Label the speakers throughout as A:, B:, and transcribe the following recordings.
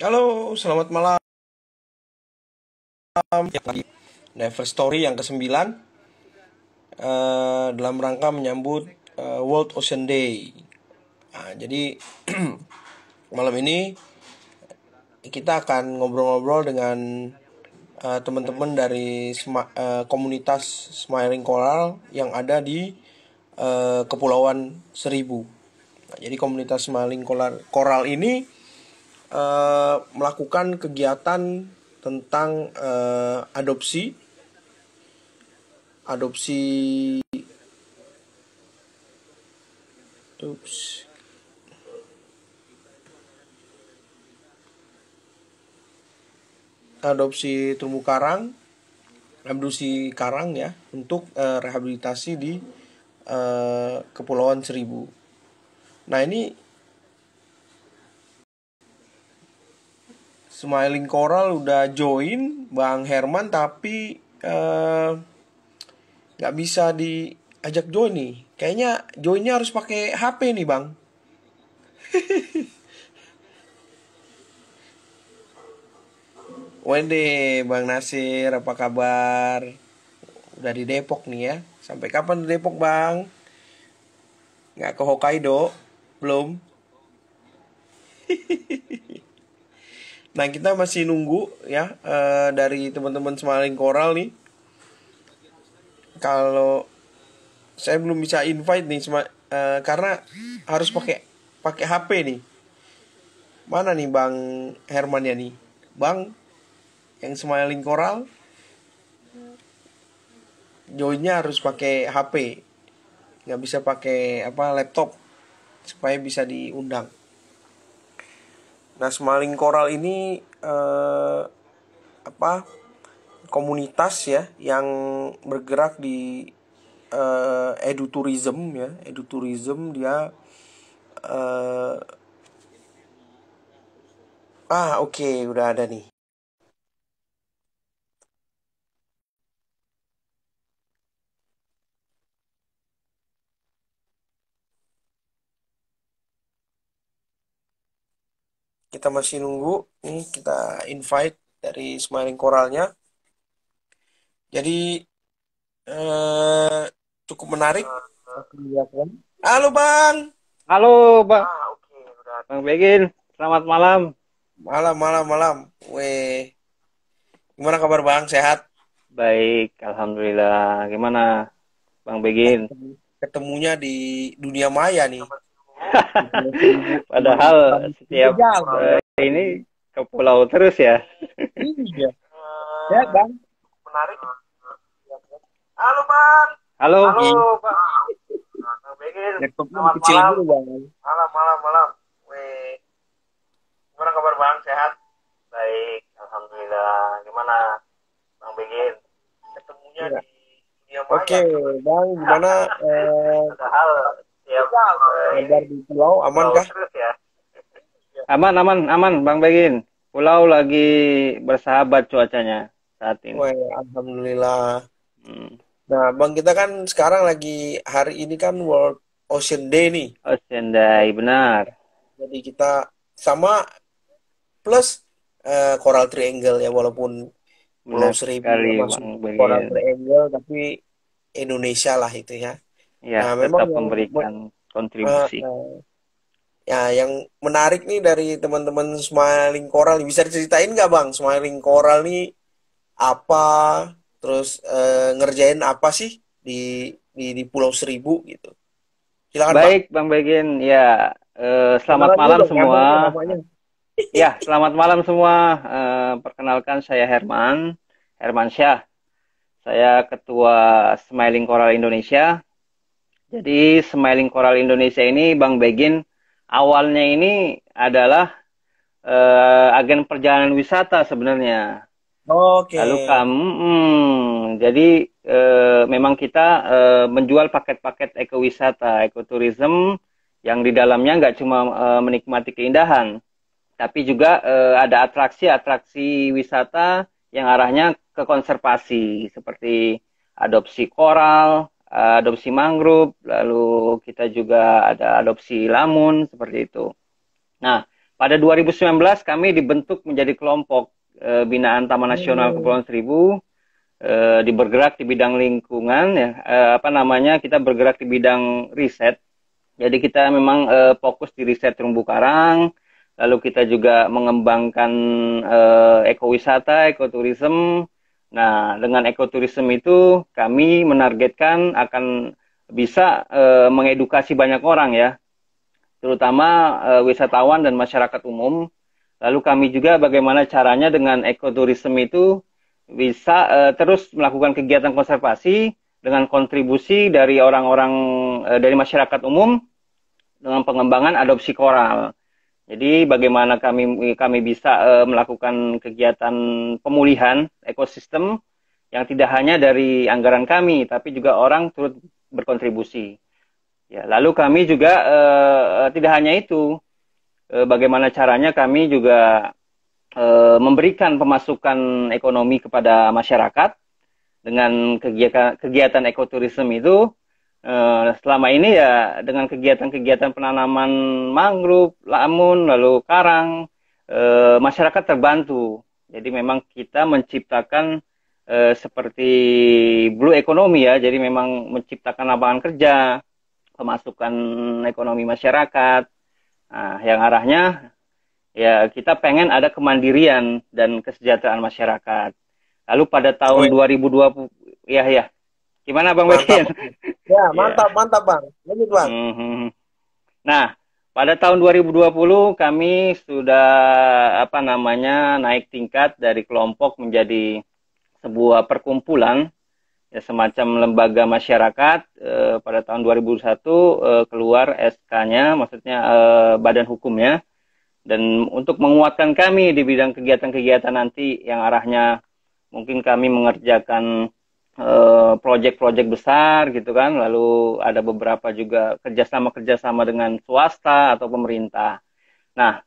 A: Halo, selamat malam. Never Story yang ke-9 uh, eh, dalam rangka menyambut uh, World Ocean Day. Nah, jadi malam ini kita akan ngobrol-ngobrol dengan uh, teman-teman dari sma uh, komunitas Smiling Coral yang ada di uh, Kepulauan Seribu. Nah, jadi komunitas Smiling Coral, Coral ini Eh, melakukan kegiatan tentang uh, adopsi adopsi Oops. adopsi terumbu karang abdusi karang ya untuk uh, rehabilitasi di uh, kepulauan Seribu. Nah ini Smiling Coral udah join Bang Herman tapi eh, nggak uh, bisa diajak join nih. Kayaknya joinnya harus pakai HP nih bang. Wendy, Bang Nasir, apa kabar? Udah di Depok nih ya. Sampai kapan di Depok, Bang? Nggak ke Hokkaido? Belum? Nah kita masih nunggu ya uh, dari teman-teman Semarang Koral nih. Kalau saya belum bisa invite nih uh, karena harus pakai pakai HP nih. Mana nih Bang Herman ya nih? Bang yang Smiling Coral joinnya harus pakai HP nggak bisa pakai apa laptop supaya bisa diundang Nah, Smiling Coral ini eh, apa? komunitas ya yang bergerak di eh, edutourism ya. Edutourism dia eh, Ah, oke, okay, udah ada nih. kita masih nunggu nih kita invite dari smiling koralnya jadi eh, cukup menarik halo bang halo bang ah, bang Begin selamat malam malam malam malam weh gimana kabar bang sehat
B: baik alhamdulillah gimana bang Begin
A: ketemunya di dunia maya nih Padahal iya. setiap uh, ini ke pulau terus ya. iya. Ya, Bang. Menarik. Halo, Bang. Halo, Halo iya. Bang. Bang Begil. Ya, Selamat kecil malam. Dulu, bang. Malam, malam, malam. Weh. Gimana kabar, Bang? Sehat? Baik, Alhamdulillah. Gimana, Bang begin Ketemunya ya. di dunia maya. Oke, okay, Bang. Gimana? eh... Padahal ya, di pulau aman kah ya.
B: aman aman aman bang Begin pulau lagi
A: bersahabat cuacanya
B: saat ini Woy, ya,
A: alhamdulillah hmm. nah bang kita kan sekarang lagi hari ini kan World Ocean Day nih Ocean Day benar jadi kita sama plus uh, Coral Triangle ya walaupun Pulau Seribu ya, masuk Coral Triangle tapi Indonesia lah itu ya ya nah, tetap memberikan
B: yang, kontribusi. Uh,
A: uh, ya yang menarik nih dari teman-teman Smiling Coral bisa diceritain nggak bang Smiling Coral nih apa terus uh, ngerjain apa sih di di, di Pulau Seribu gitu. Silakan Baik
B: bang, bang Begin ya uh,
A: selamat, selamat malam semua. Ya selamat
B: malam semua. Uh, perkenalkan saya Herman Herman Syah. Saya ketua Smiling Coral Indonesia jadi Smiling Coral Indonesia ini Bang Begin awalnya ini adalah uh, agen perjalanan wisata sebenarnya. Oke. Okay. Lalu kamu, hmm, jadi uh, memang kita uh, menjual paket-paket ekowisata, ekoturism yang di dalamnya nggak cuma uh, menikmati keindahan, tapi juga uh, ada atraksi-atraksi wisata yang arahnya ke konservasi seperti adopsi koral, Eh, adopsi mangrove, lalu kita juga ada adopsi lamun seperti itu. Nah, pada 2019 kami dibentuk menjadi kelompok e, binaan Taman Nasional Kepulauan Seribu e, di bergerak di bidang lingkungan ya e, apa namanya kita bergerak di bidang riset. Jadi kita memang e, fokus di riset terumbu karang, lalu kita juga mengembangkan e, ekowisata, ekoturisme Nah, dengan ekoturism itu kami menargetkan akan bisa e, mengedukasi banyak orang ya, terutama e, wisatawan dan masyarakat umum. Lalu kami juga bagaimana caranya dengan ekoturism itu bisa e, terus melakukan kegiatan konservasi dengan kontribusi dari orang-orang e, dari masyarakat umum dengan pengembangan adopsi koral. Jadi bagaimana kami kami bisa e, melakukan kegiatan pemulihan ekosistem yang tidak hanya dari anggaran kami, tapi juga orang turut berkontribusi. Ya, lalu kami juga e, tidak hanya itu, e, bagaimana caranya kami juga e, memberikan pemasukan ekonomi kepada masyarakat dengan kegiatan, kegiatan ekoturisme itu Uh, selama ini ya dengan kegiatan-kegiatan penanaman mangrove, lamun, lalu karang, uh, masyarakat terbantu. Jadi memang kita menciptakan uh, seperti blue ekonomi ya. Jadi memang menciptakan lapangan kerja, pemasukan ekonomi masyarakat. Nah, yang arahnya ya kita pengen ada kemandirian dan kesejahteraan masyarakat. Lalu pada tahun oh, 2020 ya ya. Gimana Bang Betian?
A: Ya, iya. mantap, mantap Bang. Lanjut Bang. Hmm,
B: hmm, hmm. Nah, pada tahun 2020 kami sudah apa namanya naik tingkat dari kelompok menjadi sebuah perkumpulan ya semacam lembaga masyarakat eh, pada tahun 2001 eh, keluar SK-nya maksudnya eh, badan hukumnya dan untuk menguatkan kami di bidang kegiatan-kegiatan nanti yang arahnya mungkin kami mengerjakan Eh, proyek-proyek besar gitu kan lalu ada beberapa juga kerjasama-kerjasama dengan swasta atau pemerintah nah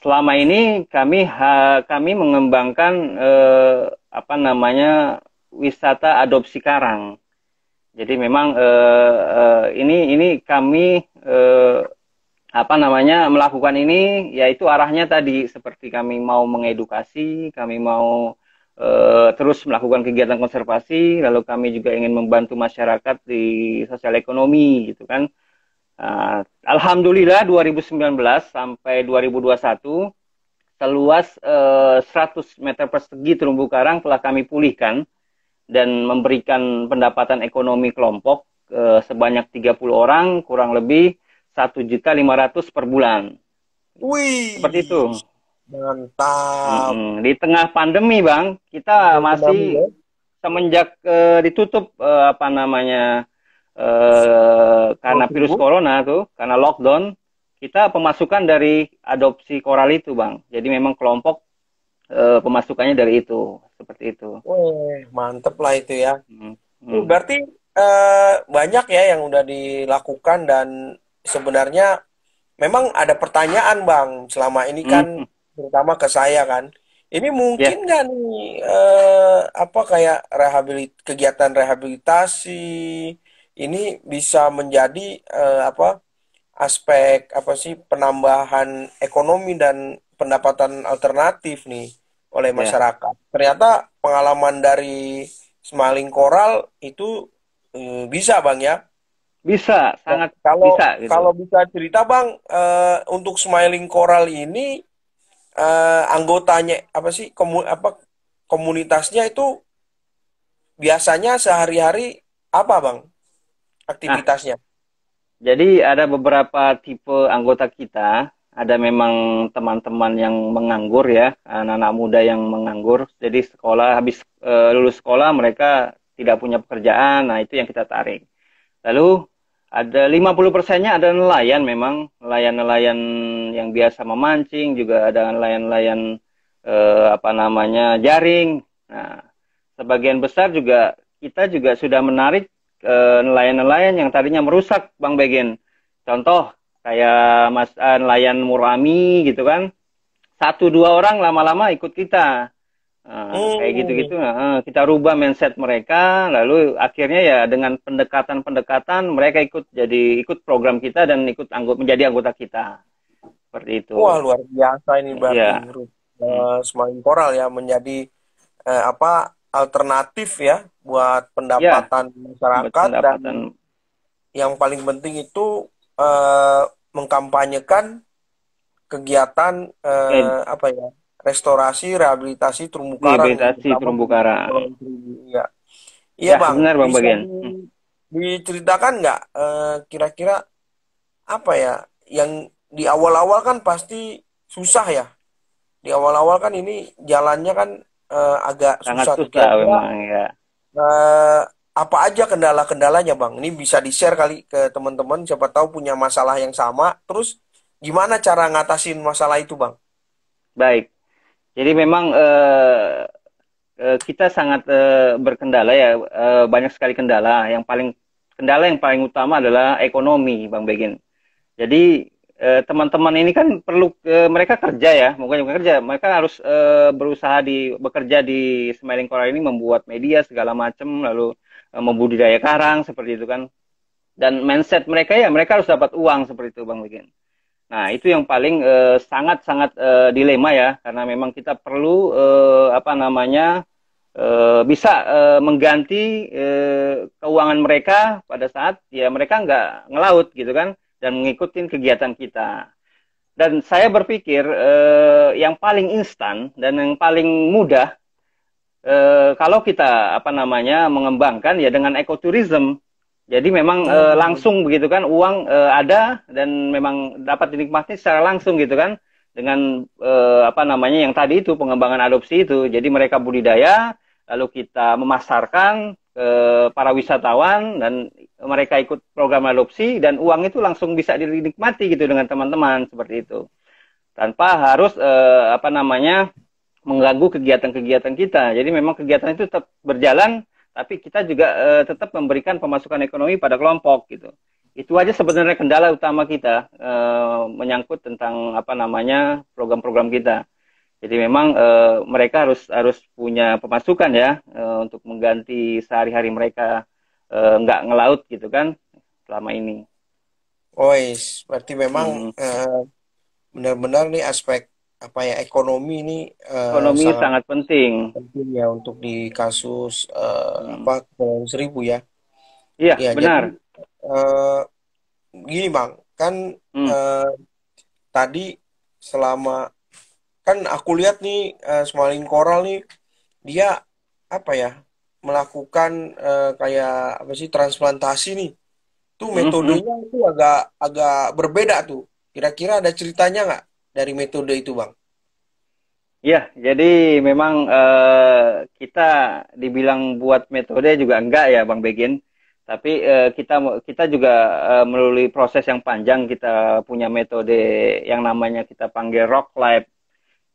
B: selama ini kami ha, kami mengembangkan eh, apa namanya wisata adopsi karang jadi memang eh, eh, ini ini kami eh, apa namanya melakukan ini yaitu arahnya tadi seperti kami mau mengedukasi kami mau terus melakukan kegiatan konservasi, lalu kami juga ingin membantu masyarakat di sosial ekonomi gitu kan. Uh, Alhamdulillah 2019 sampai 2021 seluas uh, eh, 100 meter persegi terumbu karang telah kami pulihkan dan memberikan pendapatan ekonomi kelompok uh, sebanyak 30 orang kurang lebih 1.500 per bulan.
A: Wih. Seperti itu. Mantap.
B: Hmm, di tengah pandemi, Bang,
A: kita masih pandemi, ya.
B: semenjak uh, ditutup uh, apa namanya uh, karena virus corona tuh, karena lockdown, kita pemasukan dari adopsi koral itu, Bang. Jadi memang kelompok uh, pemasukannya dari itu, seperti itu.
A: Wih, mantep lah itu ya. Hmm. Hmm. Berarti uh, banyak ya yang udah dilakukan dan sebenarnya memang ada pertanyaan, Bang. Selama ini kan hmm terutama ke saya kan. Ini mungkin ya. nggak yeah. nih eh, apa kayak rehabilit kegiatan rehabilitasi ini bisa menjadi eh, apa aspek apa sih penambahan ekonomi dan pendapatan alternatif nih oleh ya. masyarakat. Yeah. Ternyata pengalaman dari smiling coral itu eh, bisa bang ya bisa sangat kalau bisa, gitu. kalau bisa cerita bang uh, untuk smiling coral ini uh, anggotanya apa sih komu, apa komunitasnya itu biasanya sehari-hari apa bang aktivitasnya? Nah, jadi ada beberapa
B: tipe anggota kita. Ada memang teman-teman yang menganggur ya, anak-anak muda yang menganggur. Jadi sekolah habis e, lulus sekolah mereka tidak punya pekerjaan. Nah itu yang kita tarik. Lalu ada 50 persennya ada nelayan memang nelayan-nelayan yang biasa memancing, juga ada nelayan-nelayan eh, apa namanya jaring. Nah, sebagian besar juga kita juga sudah menarik eh, nelayan-nelayan yang tadinya merusak, Bang Begin. Contoh kayak Mas eh, nelayan Murami gitu kan, satu dua orang lama-lama ikut kita. Nah, kayak oh. gitu-gitu nah, kita rubah mindset mereka lalu akhirnya ya dengan pendekatan-pendekatan mereka ikut jadi ikut program kita dan ikut anggota menjadi anggota kita seperti itu. Wah luar
A: biasa ini Bang ya. Uh, semakin koral ya menjadi uh, apa alternatif ya buat pendapatan ya, masyarakat pendapatan. dan yang paling penting itu uh, mengkampanyekan kegiatan uh, ya. apa ya restorasi rehabilitasi terumbu karang rehabilitasi terumbu karang iya.
B: iya ya, bang benar bang bagian
A: diceritakan nggak uh, kira-kira apa ya yang di awal-awal kan pasti susah ya. Di awal-awal kan ini jalannya kan uh, agak Sangat susah. susah memang ya. Uh, apa aja kendala-kendalanya bang? Ini bisa di share kali ke teman-teman. Siapa tahu punya masalah yang sama. Terus gimana cara ngatasin masalah itu bang?
B: Baik. Jadi memang uh, uh, kita sangat uh, berkendala ya. Uh, banyak sekali kendala. Yang paling kendala yang paling utama adalah ekonomi bang Begin. Jadi Eh, teman-teman ini kan perlu e, mereka kerja ya, mungkin mereka kerja, mereka harus e, berusaha di bekerja di Smiling coral ini membuat media segala macam, lalu e, membudidaya karang seperti itu kan. Dan mindset mereka ya, mereka harus dapat uang seperti itu, Bang Bikin. Nah, itu yang paling sangat-sangat e, e, dilema ya, karena memang kita perlu e, apa namanya E, bisa e, mengganti e, keuangan mereka pada saat ya mereka nggak ngelaut gitu kan dan mengikuti kegiatan kita. Dan saya berpikir eh, yang paling instan dan yang paling mudah eh, kalau kita apa namanya mengembangkan ya dengan ekoturism. Jadi memang oh, eh, iya. langsung begitu kan uang eh, ada dan memang dapat dinikmati secara langsung gitu kan dengan eh, apa namanya yang tadi itu pengembangan adopsi itu. Jadi mereka budidaya lalu kita memasarkan ke para wisatawan dan mereka ikut program adopsi dan uang itu langsung bisa dinikmati gitu dengan teman-teman seperti itu tanpa harus eh, apa namanya mengganggu kegiatan-kegiatan kita jadi memang kegiatan itu tetap berjalan tapi kita juga eh, tetap memberikan pemasukan ekonomi pada kelompok gitu itu aja sebenarnya kendala utama kita eh, menyangkut tentang apa namanya program-program kita jadi memang eh, mereka harus harus punya pemasukan ya eh, untuk mengganti sehari-hari
A: mereka Eh, nggak uh, ngelaut gitu kan selama ini. Ois, oh, berarti memang hmm. uh, benar-benar nih aspek apa ya ekonomi ini uh, ekonomi sangat, sangat penting penting ya untuk di kasus uh, hmm. apa kepulauan seribu ya iya ya, benar jadi, uh, gini bang kan hmm. uh, tadi selama kan aku lihat nih uh, smalling koral nih dia apa ya melakukan uh, kayak apa sih transplantasi nih tuh mm-hmm. metodenya mm -hmm. itu agak agak berbeda tuh kira-kira ada ceritanya nggak dari metode itu bang?
B: Iya jadi memang uh, kita dibilang buat metode juga enggak ya bang Begin tapi uh, kita kita juga uh, melalui proses yang panjang kita punya metode yang namanya kita panggil rock life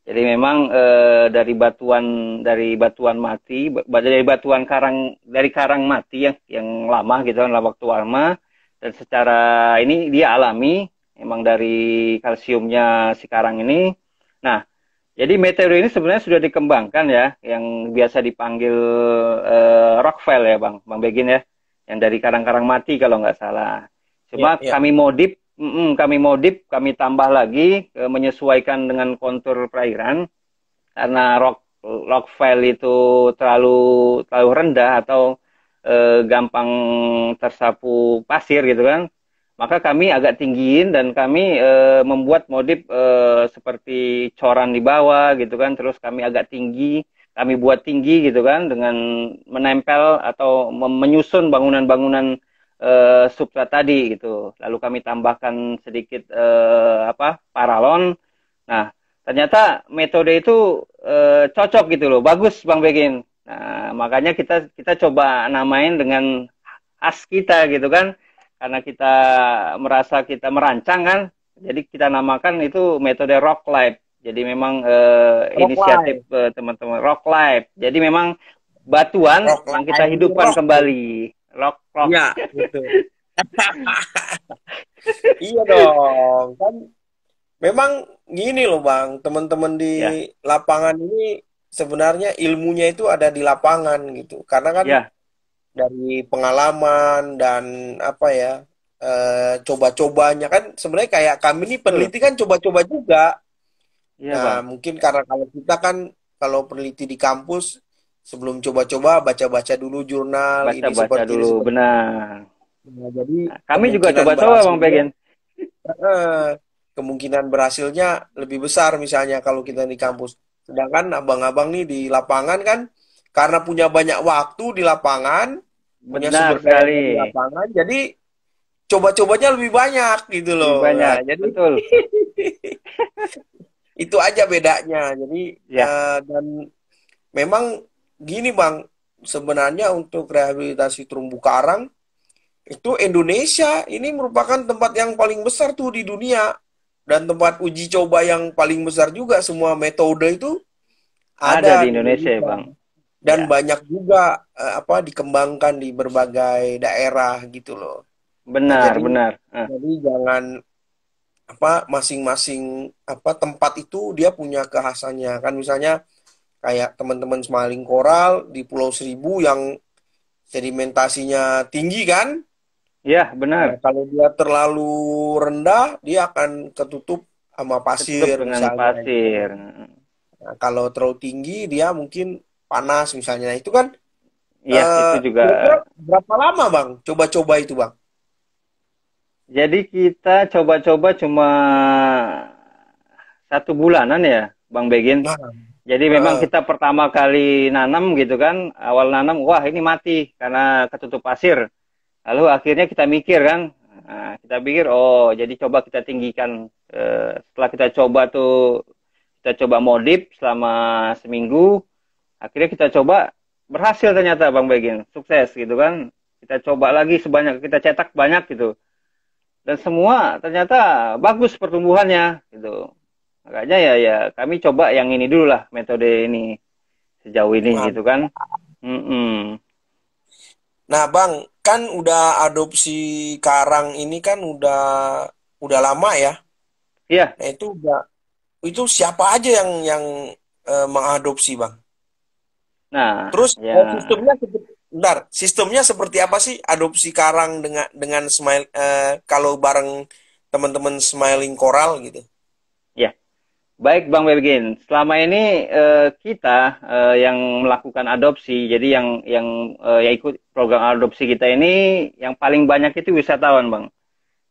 B: jadi memang e, dari batuan dari batuan mati, dari batuan karang dari karang mati yang yang lama gitu kan waktu lama dan secara ini dia alami memang dari kalsiumnya si karang ini. Nah, jadi meteor ini sebenarnya sudah dikembangkan ya, yang biasa dipanggil uh, ya bang, bang Begin ya, yang dari karang-karang mati kalau nggak salah. Cuma yeah, yeah. kami modif Mm-mm, kami modif, kami tambah lagi e, menyesuaikan dengan kontur perairan karena rock rock file itu terlalu terlalu rendah atau e, gampang tersapu pasir gitu kan. Maka kami agak tinggiin dan kami e, membuat modif e, seperti coran di bawah gitu kan, terus kami agak tinggi, kami buat tinggi gitu kan dengan menempel atau menyusun bangunan-bangunan uh, eh, substrat tadi gitu. Lalu kami tambahkan sedikit uh, apa paralon. Nah, ternyata metode itu uh, cocok gitu loh. Bagus Bang Begin. Nah, makanya kita kita coba namain dengan as kita gitu kan. Karena kita merasa kita merancang kan. Jadi kita namakan itu metode rock life. Jadi memang uh, rock inisiatif teman-teman uh, rock life. Jadi memang batuan yang kita hidupkan kembali rock Iya, gitu.
A: iya dong. Kan memang gini loh, Bang. Teman-teman di ya. lapangan ini sebenarnya ilmunya itu ada di lapangan gitu. Karena kan ya. dari pengalaman dan apa ya? E, coba-cobanya kan sebenarnya kayak kami ini peneliti kan coba-coba juga. Ya, nah, mungkin karena kalau kita kan kalau peneliti di kampus sebelum coba-coba baca-baca dulu jurnal baca, ini seperti dulu seperti.
B: benar nah, jadi kami juga coba-coba bang Pegen
A: kemungkinan berhasilnya lebih besar misalnya kalau kita di kampus sedangkan abang-abang nih di lapangan kan karena punya banyak waktu di lapangan benar punya sumber sekali di lapangan jadi coba-cobanya lebih banyak gitu loh lebih banyak nah, jadi betul itu aja bedanya jadi ya. uh, dan memang gini bang, sebenarnya untuk rehabilitasi terumbu karang itu Indonesia ini merupakan tempat yang paling besar tuh di dunia dan tempat uji coba yang paling besar juga semua metode itu ada, ada di Indonesia ya bang dan ya. banyak juga eh, apa dikembangkan di berbagai daerah gitu loh benar jadi, benar uh. jangan apa masing-masing apa tempat itu dia punya kehasannya kan misalnya kayak teman-teman semaling koral di Pulau Seribu yang sedimentasinya tinggi kan? Iya benar. Nah, kalau dia terlalu rendah, dia akan ketutup sama pasir. Ketutup dengan misalnya. pasir. Nah, kalau terlalu tinggi, dia mungkin panas misalnya. Nah, itu kan? Iya uh, itu juga. Berapa lama bang? Coba-coba itu bang? Jadi kita coba-coba
B: cuma satu bulanan ya, bang Begin. Nah, jadi uh, memang eh. kita pertama kali nanam gitu kan, awal nanam, wah ini mati karena ketutup pasir. Lalu akhirnya kita mikir kan, nah, kita pikir oh jadi coba kita tinggikan. Uh, setelah kita coba tuh kita coba modif selama seminggu, akhirnya kita coba berhasil ternyata Bang Begin, sukses gitu kan. Kita coba lagi sebanyak kita cetak banyak gitu. Dan semua ternyata bagus pertumbuhannya gitu Makanya ya ya kami coba yang ini dulu lah
A: metode ini sejauh ini gitu kan. Mm -mm. Nah, Bang, kan udah adopsi karang ini kan udah udah lama ya. Iya. Nah, itu udah itu siapa aja yang yang e, mengadopsi, Bang?
B: Nah, terus ya. E,
A: sistemnya benar sistemnya seperti apa sih adopsi karang dengan dengan smile e, kalau bareng teman-teman smiling coral gitu?
B: Baik Bang Belgin,
A: selama ini
B: uh, kita uh, yang melakukan adopsi, jadi yang yang uh, ya ikut program adopsi kita ini yang paling banyak itu wisatawan Bang.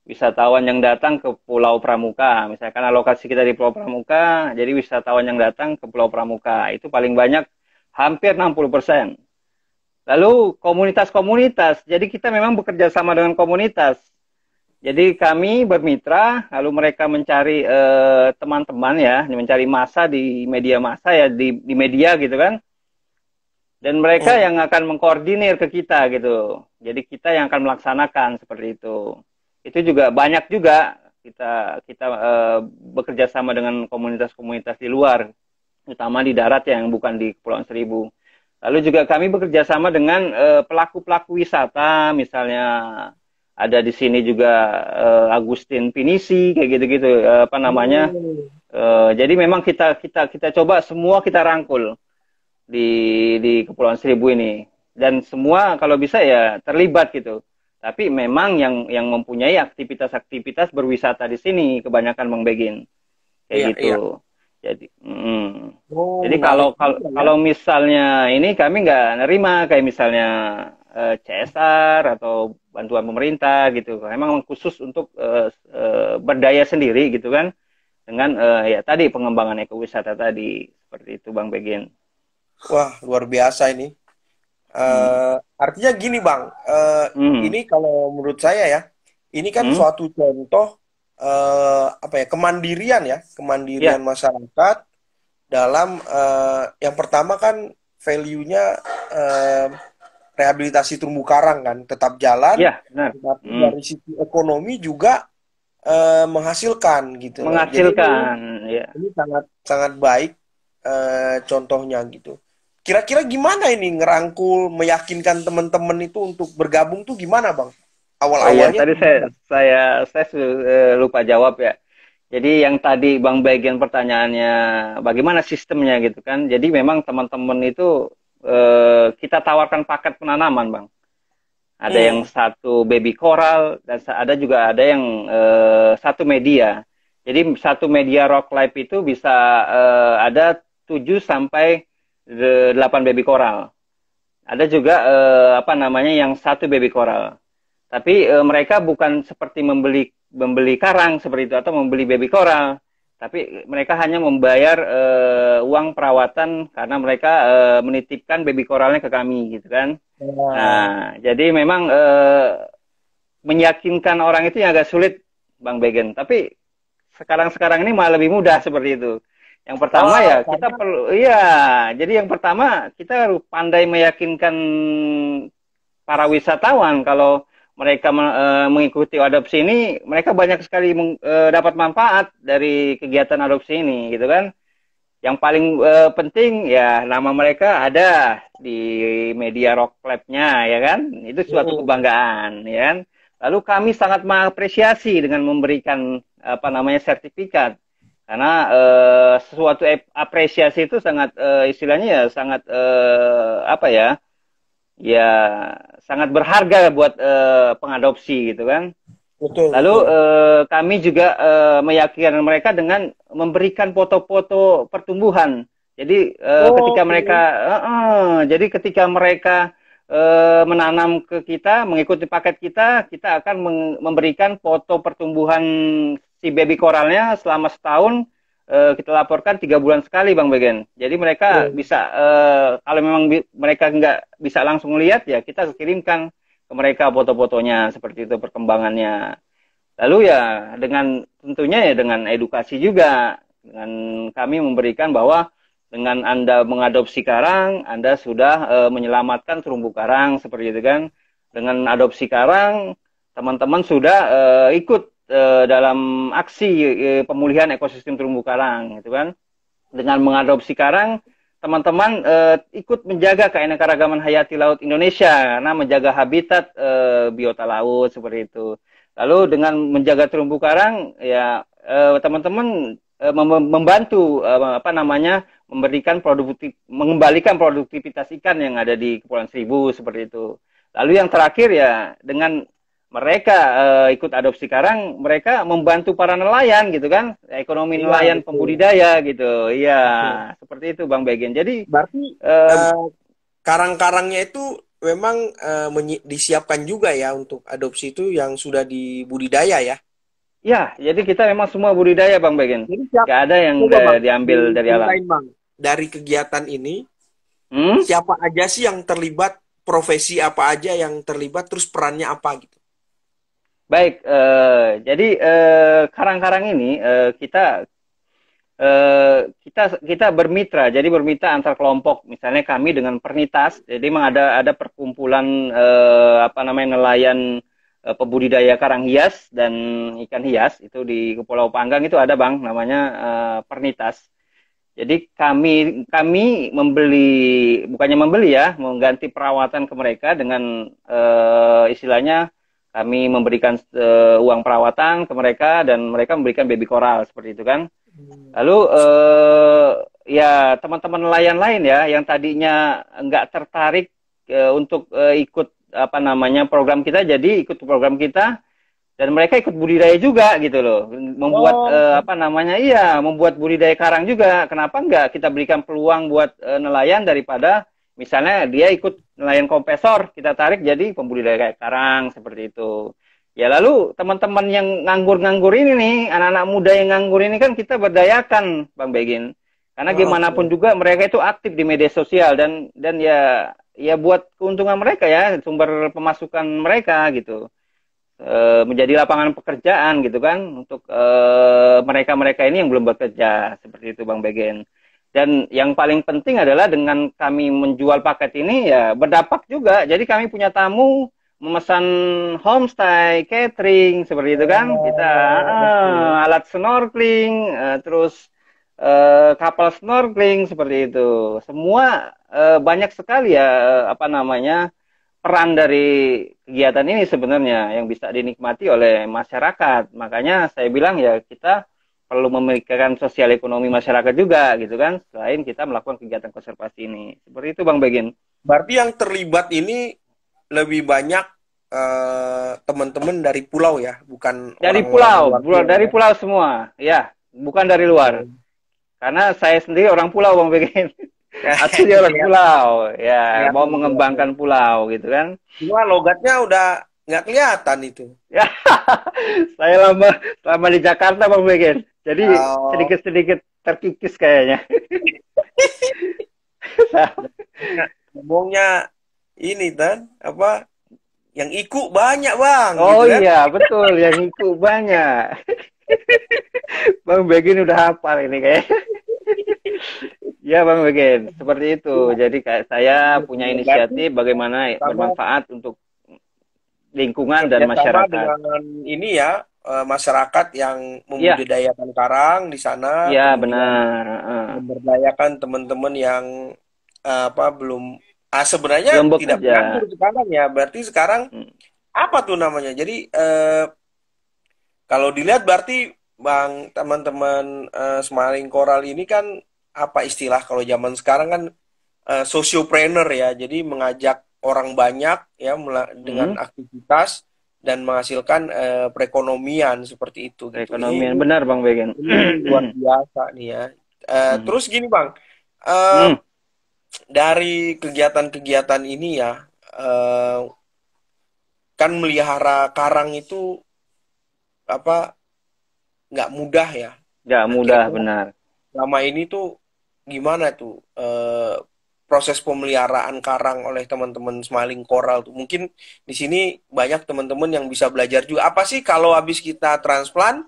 B: Wisatawan yang datang ke Pulau Pramuka, misalkan alokasi kita di Pulau Pramuka, jadi wisatawan yang datang ke Pulau Pramuka itu paling banyak hampir 60 persen. Lalu komunitas-komunitas, jadi kita memang bekerja sama dengan komunitas. Jadi kami bermitra, lalu mereka mencari eh, teman-teman eh, ya, mencari masa di media masa ya di, di media gitu kan. Dan mereka oh. yang akan mengkoordinir ke kita gitu. Jadi kita yang akan melaksanakan seperti itu. Itu juga banyak juga kita kita eh, bekerja sama dengan komunitas-komunitas di luar, utama di darat ya, yang bukan di Pulau Seribu. Lalu juga kami bekerja sama dengan eh, pelaku-pelaku eh, wisata, misalnya ada di sini juga uh, Agustin Pinisi kayak gitu-gitu uh, apa namanya uh, jadi memang kita kita kita coba semua kita rangkul di di Kepulauan Seribu ini dan semua kalau bisa ya terlibat gitu tapi memang yang yang mempunyai aktivitas-aktivitas berwisata di sini kebanyakan mengbegin kayak iya, gitu iya jadi mm. oh, jadi kalau kalau ya. kalau misalnya ini kami nggak nerima kayak misalnya uh, eh, CSR atau bantuan pemerintah gitu emang khusus untuk uh, uh, berdaya sendiri gitu kan dengan uh, ya tadi pengembangan ekowisata tadi seperti itu Bang
A: Begin. Wah luar biasa ini. Uh, hmm. Artinya gini Bang, uh, hmm. ini kalau menurut saya ya ini kan hmm. suatu contoh uh, apa ya kemandirian ya kemandirian ya. masyarakat dalam uh, yang pertama kan value-nya uh, rehabilitasi terumbu karang kan tetap jalan, ya, benar. tetap hmm. dari sisi ekonomi juga e, menghasilkan gitu. Menghasilkan, Jadi, ya. Ini sangat sangat baik e, contohnya gitu. Kira-kira gimana ini ngerangkul, meyakinkan teman-teman itu untuk bergabung tuh gimana bang?
B: Awal-awalnya? Oh, ya, tadi saya saya saya eh, lupa jawab ya. Jadi yang tadi Bang bagian pertanyaannya bagaimana sistemnya gitu kan. Jadi memang teman-teman itu Eh, kita tawarkan paket penanaman, Bang. Ada hmm. yang satu baby coral dan ada juga ada yang eh, satu media. Jadi satu media rock life itu bisa eh, ada 7 sampai 8 baby coral. Ada juga eh, apa namanya yang satu baby coral. Tapi eh, mereka bukan seperti membeli membeli karang seperti itu atau membeli baby coral tapi mereka hanya membayar uh, uang perawatan karena mereka uh, menitipkan baby koralnya ke kami gitu kan. Wow. Ya. Nah, jadi memang uh, meyakinkan orang itu yang agak sulit Bang Begen, tapi sekarang-sekarang ini malah lebih mudah seperti itu. Yang pertama oh, ya karena... Iya. kita perlu iya, jadi yang pertama kita harus pandai meyakinkan para wisatawan kalau mereka uh, mengikuti adopsi ini mereka banyak sekali meng, uh, dapat manfaat dari kegiatan adopsi ini gitu kan yang paling uh, penting ya nama mereka ada di media rock clubnya, ya kan itu suatu kebanggaan ya kan lalu kami sangat mengapresiasi dengan memberikan apa namanya sertifikat karena uh, sesuatu apresiasi itu sangat uh, istilahnya ya sangat uh, apa ya ya sangat berharga buat uh, pengadopsi gitu kan.
A: Betul. Lalu betul.
B: Uh, kami juga uh, meyakinkan mereka dengan memberikan foto-foto pertumbuhan. Jadi uh, oh, ketika mereka, uh, uh, jadi ketika mereka uh, menanam ke kita, mengikuti paket kita, kita akan memberikan foto pertumbuhan si baby koralnya selama setahun uh, kita laporkan tiga bulan sekali Bang Begen. Jadi mereka yeah. bisa uh, kalau memang bi mereka nggak bisa langsung lihat ya kita kirimkan ke mereka foto-fotonya seperti itu perkembangannya.
A: Lalu ya
B: dengan tentunya ya dengan edukasi juga dengan kami memberikan bahwa dengan Anda mengadopsi karang, Anda sudah uh, menyelamatkan terumbu karang seperti itu kan. Dengan adopsi karang, teman-teman sudah uh, ikut Eh, dalam aksi eh, pemulihan ekosistem terumbu karang gitu kan dengan mengadopsi karang teman-teman e, ikut menjaga keanekaragaman hayati laut Indonesia karena menjaga habitat e, biota laut seperti itu lalu dengan menjaga terumbu karang ya teman-teman e, membantu e, apa namanya memberikan produktif mengembalikan produktivitas ikan yang ada di Kepulauan Seribu seperti itu lalu yang terakhir ya dengan mereka uh, ikut adopsi karang, mereka membantu para nelayan gitu kan, ekonomi iya, nelayan gitu. pembudidaya gitu. Iya, seperti itu Bang Begin.
A: Jadi berarti uh, karang-karangnya itu memang uh, disiapkan juga ya untuk adopsi itu yang sudah dibudidaya ya. Ya, jadi
B: kita memang semua budidaya Bang Begin. Jadi ada yang coba, bang, diambil dari alam.
A: Bang. Dari kegiatan ini hmm? siapa aja sih yang terlibat? Profesi apa aja yang terlibat terus perannya apa gitu? Baik, uh, jadi karang eh,
B: karang-karang ini uh, kita uh, kita kita bermitra, jadi bermitra antar kelompok. Misalnya kami dengan Pernitas, jadi memang ada ada perkumpulan uh, apa namanya nelayan uh, pebudidaya karang hias dan ikan hias itu di Pulau Panggang itu ada bang, namanya uh, Pernitas. Jadi kami kami membeli bukannya membeli ya, mengganti perawatan ke mereka dengan uh, istilahnya kami memberikan uh, uang perawatan ke mereka dan mereka memberikan baby coral seperti itu kan hmm. lalu uh, ya teman-teman nelayan lain ya yang tadinya nggak tertarik uh, untuk uh, ikut apa namanya program kita jadi ikut program kita dan mereka ikut budidaya juga gitu loh membuat oh. uh, apa namanya iya membuat budidaya karang juga kenapa nggak kita berikan peluang buat uh, nelayan daripada Misalnya dia ikut nelayan kompresor, kita tarik jadi pembudidaya karang seperti itu. Ya lalu teman-teman yang nganggur-nganggur ini nih, anak-anak muda yang nganggur ini kan kita berdayakan, Bang Begin. Karena ah, gimana pun juga mereka itu aktif di media sosial dan dan ya ya buat keuntungan mereka ya, sumber pemasukan mereka gitu. E, menjadi lapangan pekerjaan gitu kan untuk eh, mereka-mereka ini yang belum bekerja seperti itu Bang Begin. Dan yang paling penting adalah dengan kami menjual paket ini ya berdampak juga. Jadi kami punya tamu memesan homestay, catering seperti itu kan. Oh, kita ah, alat snorkeling, eh, terus uh, kapal snorkeling seperti itu. Semua uh, banyak sekali ya apa namanya peran dari kegiatan ini sebenarnya yang bisa dinikmati oleh masyarakat. Makanya saya bilang ya kita perlu memikirkan sosial ekonomi masyarakat juga gitu kan selain kita melakukan kegiatan
A: konservasi ini seperti itu bang Begin. Berarti yang terlibat ini lebih banyak teman eh, teman-teman dari pulau ya bukan dari orang pulau dari ya.
B: pulau semua ya bukan dari luar hmm. karena saya sendiri orang pulau bang Begin. Asli orang iya. pulau ya, ya mau ya. mengembangkan pulau gitu kan. semua logatnya
A: udah nggak kelihatan itu. Ya, saya lama lama di Jakarta bang Begin. Jadi oh. sedikit-sedikit oh. terkikis kayaknya. Nah, ngomongnya ini dan apa yang iku banyak bang. Oh gitu, kan? iya betul
B: yang iku banyak. bang Begin udah hafal ini kayak. ya iya, Bang Begin, seperti itu. Jadi kayak saya punya iya, inisiatif bagaimana bermanfaat untuk
A: lingkungan dan masyarakat. Dengan ini ya uh, masyarakat yang membudidayakan ya. karang di sana. Iya, benar. Memberdayakan teman-teman yang uh, apa belum ah, sebenarnya belum tidak beranggur sekarang ya. Berarti sekarang hmm. apa tuh namanya? Jadi uh, kalau dilihat berarti Bang teman-teman uh, semaring koral ini kan apa istilah kalau zaman sekarang kan uh, sociopreneur ya. Jadi mengajak orang banyak ya dengan hmm. aktivitas dan menghasilkan uh, perekonomian seperti itu. Gitu. Perekonomian benar bang Begen. Luar biasa nih ya. Uh, hmm. Terus gini bang, uh, hmm. dari kegiatan-kegiatan ini ya, uh, kan melihara karang itu apa nggak mudah ya?
B: Nggak mudah Akhirnya, benar.
A: Lama ini tuh gimana tuh uh, proses pemeliharaan karang oleh teman-teman smiling coral tuh. Mungkin di sini banyak teman-teman yang bisa belajar juga apa sih kalau habis kita transplant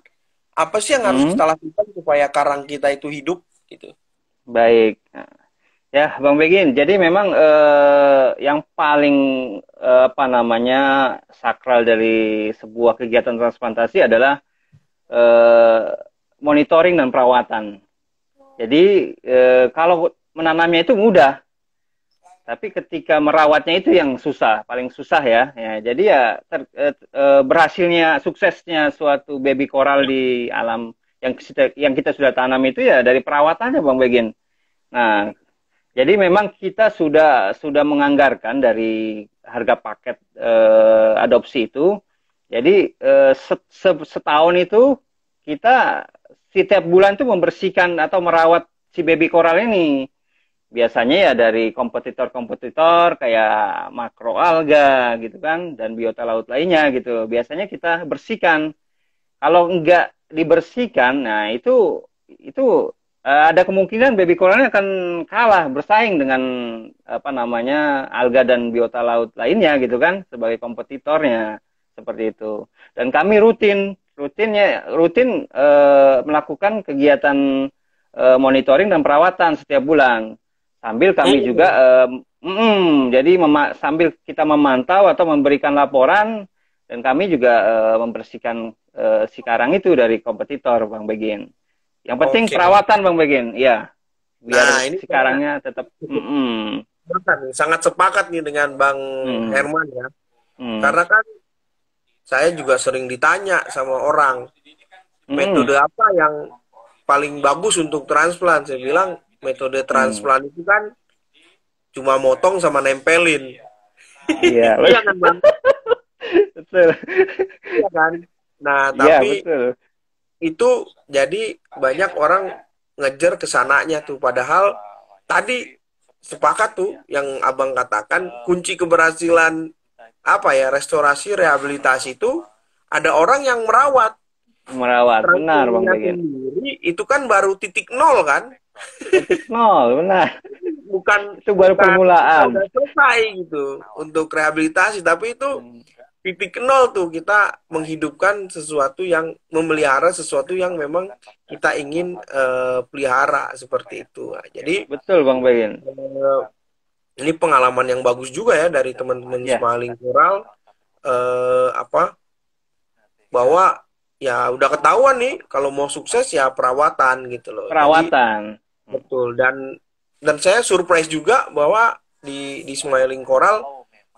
A: apa sih yang harus hmm. kita lakukan supaya karang kita itu hidup gitu.
B: Baik. Ya, Bang Begin. Jadi memang eh, yang paling eh, apa namanya sakral dari sebuah kegiatan transplantasi adalah eh, monitoring dan perawatan. Jadi eh, kalau menanamnya itu mudah, tapi ketika merawatnya itu yang susah, paling susah ya. ya jadi ya ter, e, berhasilnya suksesnya suatu baby koral di alam yang kita, yang kita sudah tanam itu ya dari perawatannya Bang Begin. Nah, jadi memang kita sudah sudah menganggarkan dari harga paket e, adopsi itu. Jadi e, set, setahun itu kita setiap bulan itu membersihkan atau merawat si baby koral ini biasanya ya dari kompetitor-kompetitor kayak makroalga gitu kan dan biota laut lainnya gitu. Biasanya kita bersihkan. Kalau enggak dibersihkan, nah itu itu uh, ada kemungkinan baby coralnya akan kalah bersaing dengan apa namanya alga dan biota laut lainnya gitu kan sebagai kompetitornya seperti itu. Dan kami rutin rutinnya rutin uh, melakukan kegiatan eh, monitoring dan perawatan setiap bulan Sambil kami eh, juga eh, mm, jadi sambil kita memantau atau memberikan laporan dan kami juga eh, membersihkan eh, si karang itu dari kompetitor Bang Begin. Yang penting okay. perawatan Bang Begin, ya. Biar nah, ini si karangnya kan.
A: tetap mm, mm. Sangat sepakat nih dengan Bang mm. Herman ya. Mm. Karena kan saya juga sering ditanya sama orang mm. metode apa yang paling bagus untuk transplant. Saya bilang Metode hmm. transplant hmm. itu kan cuma motong sama nempelin. Iya, iya kan bang. betul. Iya kan. Nah iya, tapi ya, betul. itu jadi banyak orang ngejar kesananya tuh. Padahal tadi sepakat tuh yang abang katakan kunci keberhasilan apa ya restorasi rehabilitasi itu ada orang yang merawat merawat benar bang sendiri, itu kan baru titik nol kan
B: nol oh, benar bukan itu baru permulaan
A: selesai gitu untuk rehabilitasi tapi itu hmm. titik nol tuh kita menghidupkan sesuatu yang memelihara sesuatu yang memang kita ingin uh, pelihara seperti itu nah, jadi
B: betul bang Bayin.
A: uh, eh, ini pengalaman yang bagus juga ya dari teman-teman yeah. semua lingkural uh, apa bahwa ya udah ketahuan nih kalau mau sukses ya perawatan gitu loh perawatan Jadi, betul dan dan saya surprise juga bahwa di di Smiling Coral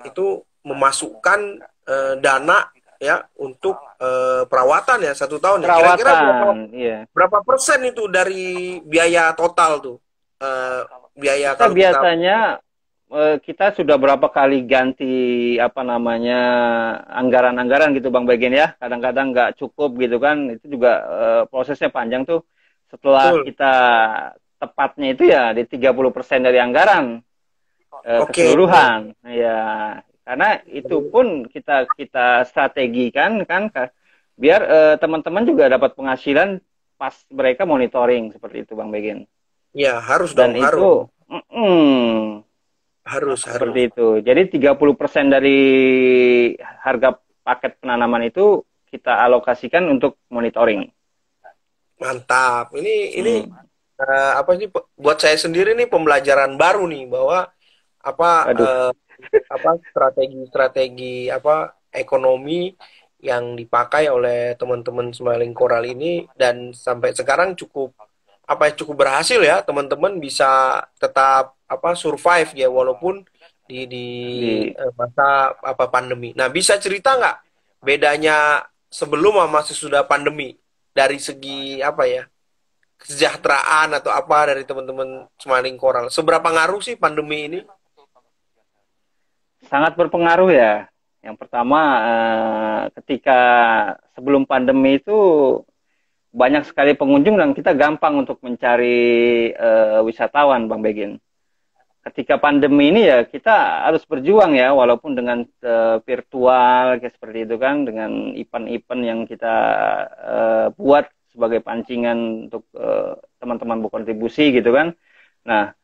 A: itu memasukkan uh, dana ya untuk uh, perawatan ya satu tahun perawatan, ya kira-kira berapa, iya. berapa persen itu dari biaya total tuh uh, biaya kita kalau biasanya
B: kita, kita sudah berapa kali ganti apa namanya anggaran-anggaran gitu bang Bagian ya kadang-kadang nggak cukup gitu kan itu juga uh, prosesnya panjang tuh setelah Betul. kita tepatnya itu ya di 30% dari anggaran uh, eh, okay. keseluruhan. Ya, karena itu pun kita kita strategikan kan biar teman eh, teman-teman juga dapat penghasilan pas mereka monitoring seperti itu Bang Begin.
A: Ya, harus Dan dong, itu, harus. Mm
B: -mm, harus, seperti itu. Jadi 30% dari harga paket penanaman itu kita alokasikan untuk monitoring.
A: Mantap. Ini ini mm uh, apa sih buat saya sendiri nih pembelajaran baru nih bahwa apa uh, apa strategi-strategi apa ekonomi yang dipakai oleh teman-teman Smiling Coral ini dan sampai sekarang cukup apa ya, cukup berhasil ya teman-teman bisa tetap apa survive ya walaupun di di, di. Eh, masa apa pandemi. Nah bisa cerita nggak bedanya sebelum sama sesudah pandemi dari segi apa ya kesejahteraan atau apa dari teman-teman semaling koral, seberapa ngaruh sih pandemi ini
B: sangat berpengaruh ya yang pertama eh, ketika sebelum pandemi itu banyak sekali pengunjung dan kita gampang untuk mencari eh, wisatawan bang Begin ketika pandemi ini ya kita harus berjuang ya walaupun dengan eh, virtual kayak seperti itu kan dengan event-event yang kita buat sebagai pancingan untuk eh, teman-teman uh, berkontribusi gitu kan. Nah,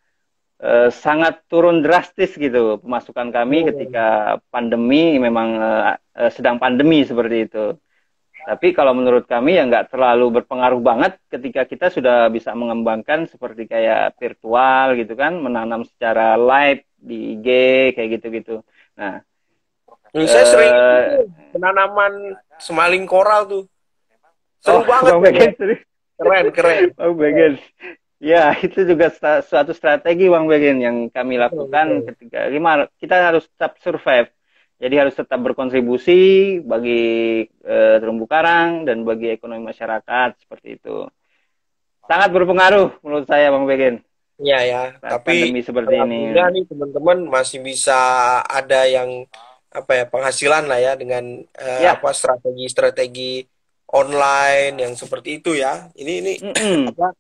B: uh, sangat turun drastis gitu pemasukan kami oh, ketika ya. pandemi memang uh, uh, sedang pandemi seperti itu. Tapi kalau menurut kami ya nggak terlalu berpengaruh banget ketika kita sudah bisa mengembangkan seperti kayak virtual gitu kan, menanam secara live di IG kayak gitu-gitu. Nah,
A: saya uh, sering penanaman semaling koral tuh. Seru oh, banget. Bang Begens. Keren, keren. Bang Begens.
B: Ya, itu juga suatu strategi Bang Begen yang kami lakukan ketika lima kita harus tetap survive. Jadi harus tetap berkontribusi bagi e, terumbu karang dan bagi ekonomi masyarakat seperti
A: itu. Sangat berpengaruh menurut saya Bang Begen. Iya ya, tapi seperti ini. nih teman-teman masih bisa ada yang apa ya penghasilan lah ya dengan e, ya. apa strategi-strategi online yang seperti itu ya. Ini ini apa?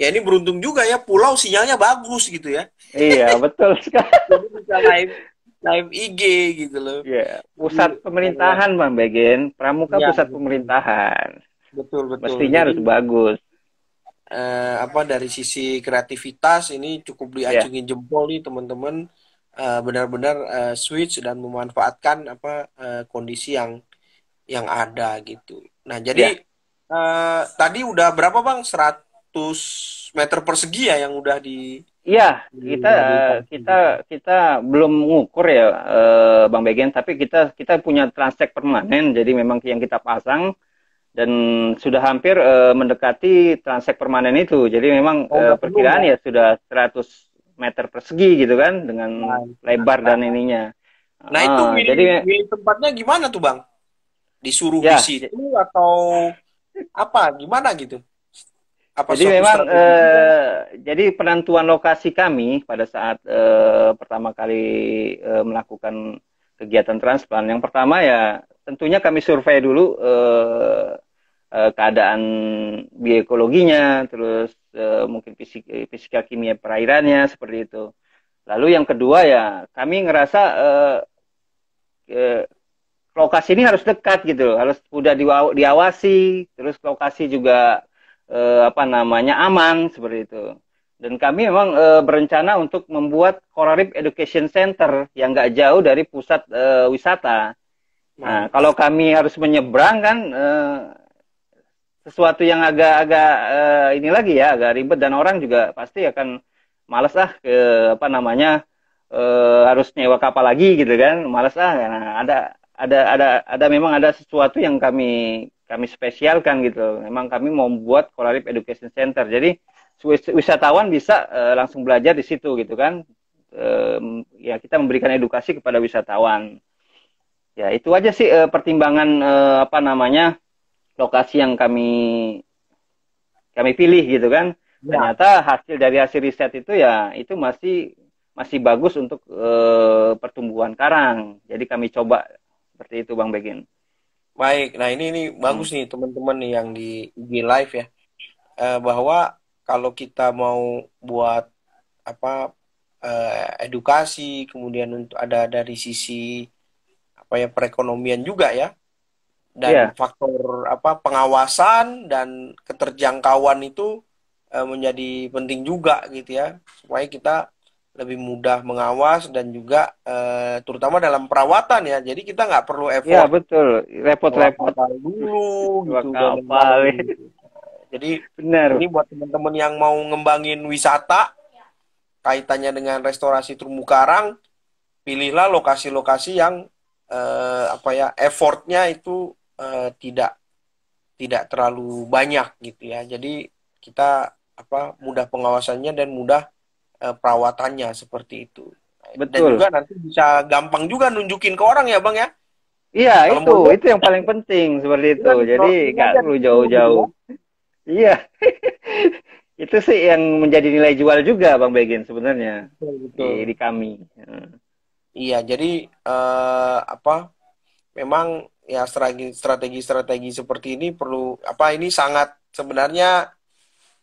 A: Ya ini beruntung juga ya pulau sinyalnya bagus gitu ya.
B: Iya betul sekali.
A: bisa live live IG gitu loh. Iya. Pusat iya. pemerintahan
B: Bang Begin, Pramuka ya, pusat betul. pemerintahan.
A: Betul betul. Mestinya harus bagus. Eh, apa dari sisi kreativitas ini cukup diacungin yeah. jempol nih teman-teman eh, benar-benar eh, switch dan memanfaatkan apa eh, kondisi yang yang ada gitu. Nah, jadi ya. uh, tadi udah berapa Bang? 100 meter persegi ya yang udah di Iya, kita kita
B: kita belum ngukur ya eh, Bang Begen, tapi kita kita punya transek permanen, jadi memang yang kita pasang dan sudah hampir eh, mendekati transek permanen itu. Jadi memang oh, eh, perkiraan ya. sudah 100 meter persegi gitu kan dengan nah, lebar nah, dan ininya. Nah, itu ah, jadi
A: tempatnya gimana tuh, Bang? disuruh ya. di situ atau apa gimana gitu apa jadi memang eh,
B: jadi penentuan lokasi kami pada saat eh, pertama kali eh, melakukan kegiatan transplant yang pertama ya tentunya kami survei dulu keadaan biologinya, terus mungkin fisik, fisika kimia perairannya seperti itu lalu yang kedua ya kami ngerasa lokasi ini harus dekat gitu loh. harus udah diawasi terus lokasi juga eh, apa namanya aman seperti itu dan kami memang e, berencana untuk membuat Korarip Education Center yang nggak jauh dari pusat e, wisata. Nah, kalau kami harus menyeberang kan e, sesuatu yang agak-agak e, ini lagi ya, agak ribet dan orang juga pasti akan males ah ke apa namanya e, harus nyewa kapal lagi gitu kan, males ah. karena ada ada ada ada memang ada sesuatu yang kami kami spesialkan gitu. Memang kami mau membuat Kolarip Education Center. Jadi wisatawan bisa uh, langsung belajar di situ gitu kan. Uh, ya kita memberikan edukasi kepada wisatawan. Ya itu aja sih uh, pertimbangan eh, apa namanya lokasi yang kami kami pilih gitu kan. Ya. Ternyata hasil dari hasil riset itu ya itu masih masih bagus untuk e, pertumbuhan karang. Jadi kami coba
A: seperti itu Bang Begin. Baik, nah ini ini bagus hmm. nih teman-teman yang di IG live ya. Eh, bahwa kalau kita mau buat apa eh, edukasi kemudian untuk ada dari sisi apa ya perekonomian juga ya dan yeah. faktor apa pengawasan dan keterjangkauan itu eh, menjadi penting juga gitu ya supaya kita lebih mudah mengawas dan juga eh, terutama dalam perawatan ya. Jadi kita nggak perlu effort. ya betul,
B: repot-repot dulu gitu. Kapal.
A: Jadi benar. Ini buat teman-teman yang mau ngembangin wisata kaitannya dengan restorasi terumbu karang, pilihlah lokasi-lokasi yang eh, apa ya effortnya itu eh, tidak tidak terlalu banyak gitu ya. Jadi kita apa mudah pengawasannya dan mudah Eh, perawatannya seperti itu. Betul. Dan juga nanti bisa gampang juga nunjukin ke orang ya, Bang ya.
B: Iya, Kalau itu Mau... itu yang paling penting seperti itu. Iya, jadi nggak perlu jauh-jauh.
A: Iya.
B: itu sih yang menjadi nilai jual juga Bang Begin sebenarnya betul, betul. Di, di kami.
A: Iya, jadi uh, apa? Memang ya strategi-strategi seperti ini perlu apa ini sangat sebenarnya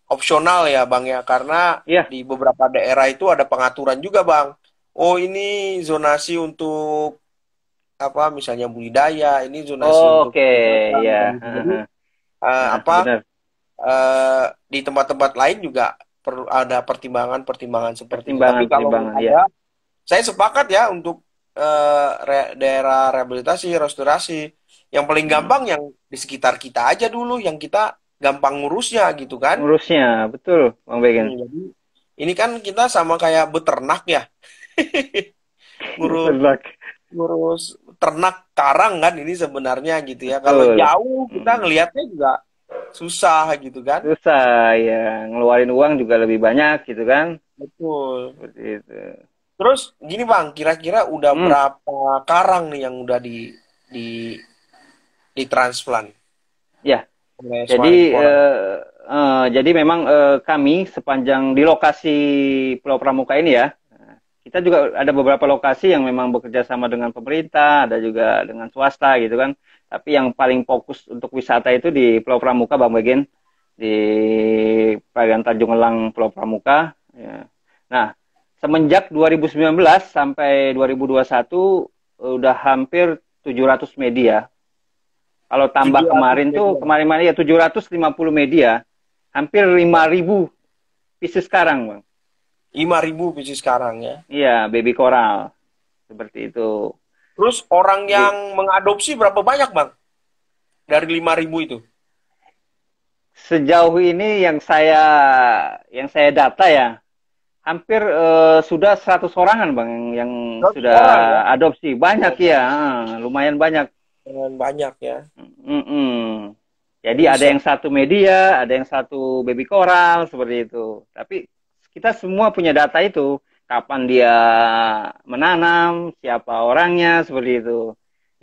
A: opsional ya Bang ya karena yeah. di beberapa daerah itu ada pengaturan juga Bang. Oh ini zonasi untuk apa misalnya budidaya, ini zonasi oh, untuk Oke, okay. ya. Uh, nah, apa uh, di tempat-tempat lain juga perlu ada pertimbangan-pertimbangan seperti pertimbangan, itu. Tapi kalau pertimbangan, ya. saya sepakat ya untuk uh, re daerah rehabilitasi, restorasi yang paling hmm. gampang hmm. yang di sekitar kita aja dulu yang kita gampang ngurusnya gitu kan
B: ngurusnya betul
A: bang Hmm, jadi ini kan kita sama kayak beternak ya ngurus ngurus ternak karang kan ini sebenarnya gitu ya kalau jauh kita hmm. ngelihatnya juga susah gitu kan
B: susah ya ngeluarin uang juga lebih banyak gitu kan
A: betul
B: Seperti itu
A: terus gini bang kira-kira udah hmm. berapa karang nih yang udah di di di transplant ya jadi uh,
B: uh, jadi memang uh, kami sepanjang di lokasi Pulau Pramuka ini ya, kita juga ada beberapa lokasi yang memang bekerja sama dengan pemerintah, ada juga dengan swasta gitu kan. Tapi yang paling fokus untuk wisata itu di Pulau Pramuka, Bang Begin, di Perairan Tanjung Elang Pulau Pramuka. Ya. Nah, semenjak 2019 sampai 2021 udah hampir 700 media kalau tambah 700 kemarin tuh kemarin-kemarin ya 750 media, hampir 5000 pieces sekarang, Bang. 5000 pieces sekarang ya. Iya, baby coral. Seperti itu.
A: Terus orang yang Jadi, mengadopsi berapa banyak, Bang? Dari 5000 itu?
B: Sejauh ini yang saya yang saya data ya, hampir uh, sudah 100 orangan, Bang, yang sudah orang, ya? adopsi. Banyak ya, ya. lumayan banyak
A: dengan banyak ya.
B: Mm -mm. Jadi Bisa. ada yang satu media, ada yang satu baby coral seperti itu. Tapi kita semua punya data itu, kapan dia menanam, siapa orangnya seperti itu.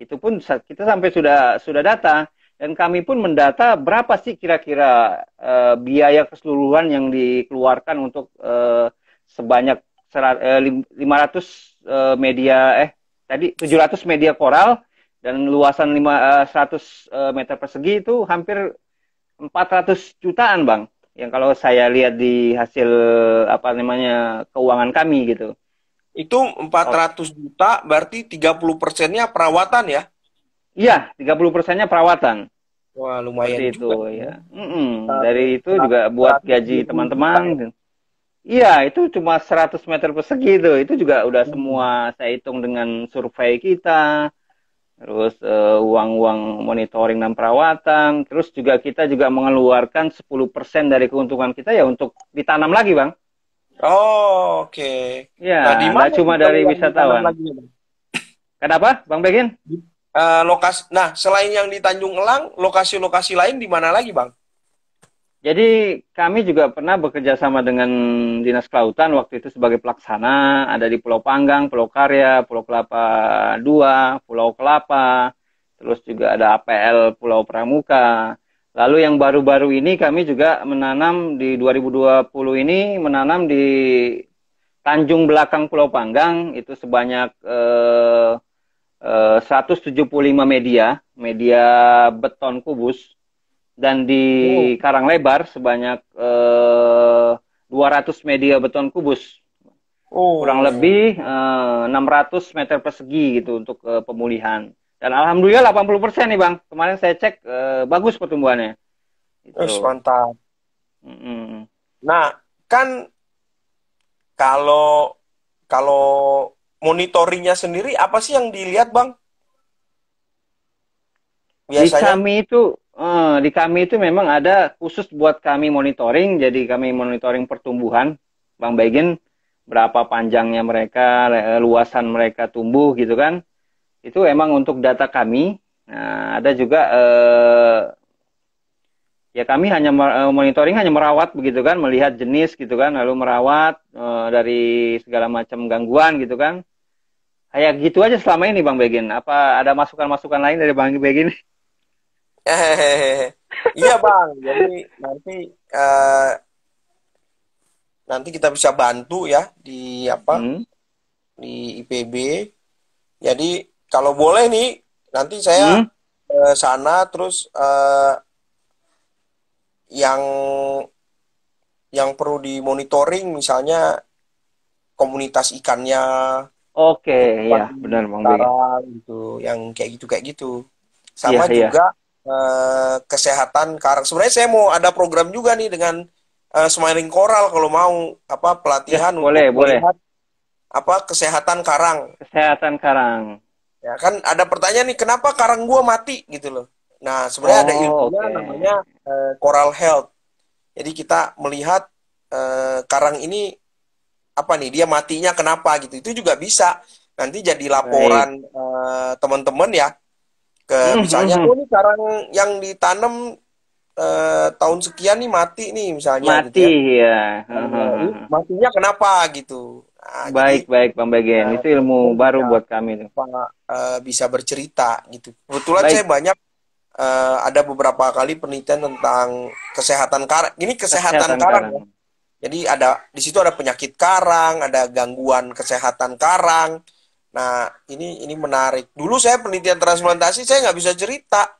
B: Itu pun kita sampai sudah sudah data dan kami pun mendata berapa sih kira-kira uh, biaya keseluruhan yang dikeluarkan untuk uh, sebanyak 500 uh, eh, media eh tadi 700 media koral dan luasan 5, 100 eh, eh, meter persegi itu hampir 400 jutaan, Bang. Yang kalau saya lihat di hasil apa namanya keuangan kami
A: gitu. Itu 400 oh. juta berarti 30 persennya perawatan ya? Iya, 30 persennya perawatan. Wah, lumayan Seperti itu, juga. ya. Mm -mm. Dari
B: nah, itu juga buat gaji teman-teman. Iya, itu cuma 100 meter persegi itu. Itu juga udah semua saya hitung dengan survei kita, terus uh, uang-uang monitoring dan perawatan, terus juga kita juga mengeluarkan 10% dari keuntungan kita ya untuk ditanam lagi, Bang.
A: Oh, oke. Okay. Ya, nah, cuma dari wisatawan. Lagi, bang? Kenapa, Bang Begin? Uh, lokasi. Nah, selain yang di Tanjung Elang, lokasi-lokasi lain di mana lagi, Bang?
B: Jadi kami juga pernah bekerja sama dengan Dinas Kelautan waktu itu sebagai pelaksana, ada di Pulau Panggang, Pulau Karya, Pulau Kelapa II, Pulau Kelapa, terus juga ada APL Pulau Pramuka. Lalu yang baru-baru ini kami juga menanam di 2020 ini menanam di Tanjung Belakang Pulau Panggang itu sebanyak eh, eh, 175 media, media beton kubus dan di oh. Lebar sebanyak eh, 200 media beton kubus. Oh. Kurang lebih eh, 600 meter persegi gitu untuk eh, pemulihan. Dan alhamdulillah 80% nih Bang. Kemarin saya cek eh, bagus pertumbuhannya. Gitu. Oh, mantap.
A: Mm -hmm. Nah, kan kalau kalau monitoringnya sendiri apa sih yang dilihat Bang? Biasanya... Di kami itu Eh, di kami itu memang ada khusus buat
B: kami monitoring, jadi kami monitoring pertumbuhan Bang Begin berapa panjangnya mereka, luasan mereka tumbuh gitu kan. Itu emang untuk data kami. Nah, ada juga eh, ya kami hanya eh, monitoring hanya merawat begitu kan, melihat jenis gitu kan, lalu merawat eh, dari segala macam gangguan gitu kan. Kayak gitu aja selama ini Bang Begin. Apa ada masukan-masukan lain dari Bang Begin?
A: iya bang, jadi nanti uh, nanti kita bisa bantu ya di apa hmm. di IPB. Jadi kalau boleh nih nanti saya hmm. ke eh, sana terus uh, yang yang perlu dimonitoring misalnya komunitas ikannya. Oke, ya benar Bang. Gitu, yang kayak gitu kayak gitu.
B: Sama iya, iya. juga
A: uh, kesehatan karang. sebenarnya saya mau ada program juga nih dengan uh, Smiling Coral kalau mau apa pelatihan ya, boleh boleh apa kesehatan karang kesehatan karang ya kan ada pertanyaan nih kenapa karang gua mati gitu loh nah sebenarnya oh, ada ilmunya okay. namanya uh, coral health jadi kita melihat uh, karang ini apa nih dia matinya kenapa gitu itu juga bisa nanti jadi laporan teman-teman uh, teman -teman ya ke hmm, misalnya hmm, hmm. oh ini karang yang ditanam eh, tahun sekian nih mati nih misalnya gitu mati gitu ya, ya. Uh matinya kenapa gitu nah, baik jadi, baik bang Bagian uh, nah, itu ilmu baru buat kami nih uh, eh, bisa bercerita gitu kebetulan baik. saya banyak uh, ada beberapa kali penelitian tentang kesehatan karang ini kesehatan, kesehatan karang, ya. karang. Ya. jadi ada di situ ada penyakit karang ada gangguan kesehatan karang Nah, ini ini menarik. Dulu saya penelitian transplantasi saya nggak bisa cerita,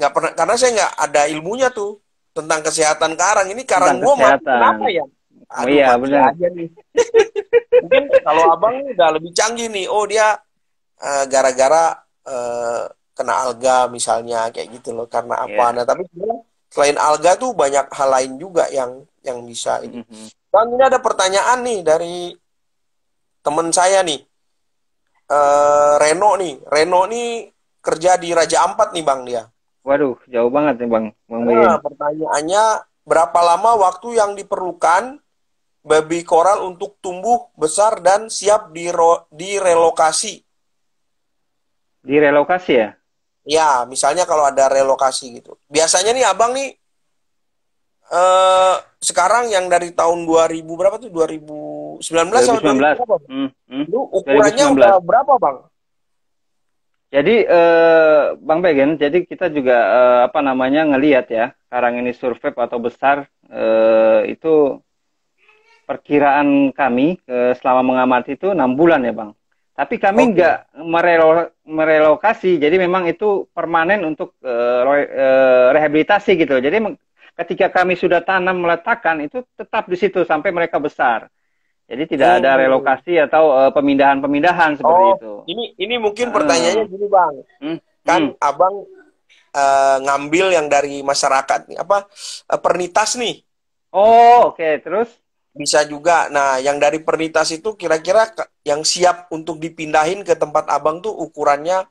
A: nggak pernah karena saya nggak ada ilmunya tuh tentang kesehatan karang. Ini karang gue mah. kenapa ya? Aduh, oh, iya benar. Aja nih. Mungkin kalau abang udah lebih canggih nih, oh dia eh, gara-gara uh, kena alga misalnya kayak gitu loh karena iya. apa? Yeah. Nah, tapi selain alga tuh banyak hal lain juga yang yang bisa ini. Mm -hmm. Dan ini ada pertanyaan nih dari teman saya nih uh, Reno nih. Reno nih kerja di Raja Ampat nih Bang dia.
B: Waduh, jauh banget nih Bang. Bang nah,
A: pertanyaannya berapa lama waktu yang diperlukan babi koral untuk tumbuh besar dan siap diro direlokasi?
B: Direlokasi ya?
A: Ya, misalnya kalau ada relokasi gitu. Biasanya nih Abang nih eh sekarang yang dari tahun 2000 berapa tuh? 2000 2019 sama 2019. Berapa, hmm, hmm. Lu ukurannya 2019. udah berapa, Bang?
B: Jadi eh, Bang Begen, jadi kita juga eh, apa namanya ngelihat ya, karang ini survei atau besar eh, itu perkiraan kami eh, selama mengamati itu enam bulan ya Bang. Tapi kami nggak merelo merelokasi, jadi memang itu permanen untuk eh, eh, rehabilitasi gitu. Jadi ketika kami sudah tanam meletakkan itu tetap di situ sampai mereka besar. Jadi tidak hmm. ada oh. relokasi atau pemindahan pemindahan-pemindahan seperti oh, itu.
A: Ini ini mungkin hmm. pertanyaannya hmm. gini bang, hmm. kan hmm. abang uh, ngambil yang dari masyarakat apa uh, pernitas nih? Oh oke okay. terus? Bisa juga. Nah yang dari pernitas itu kira-kira yang siap untuk dipindahin ke tempat abang tuh ukurannya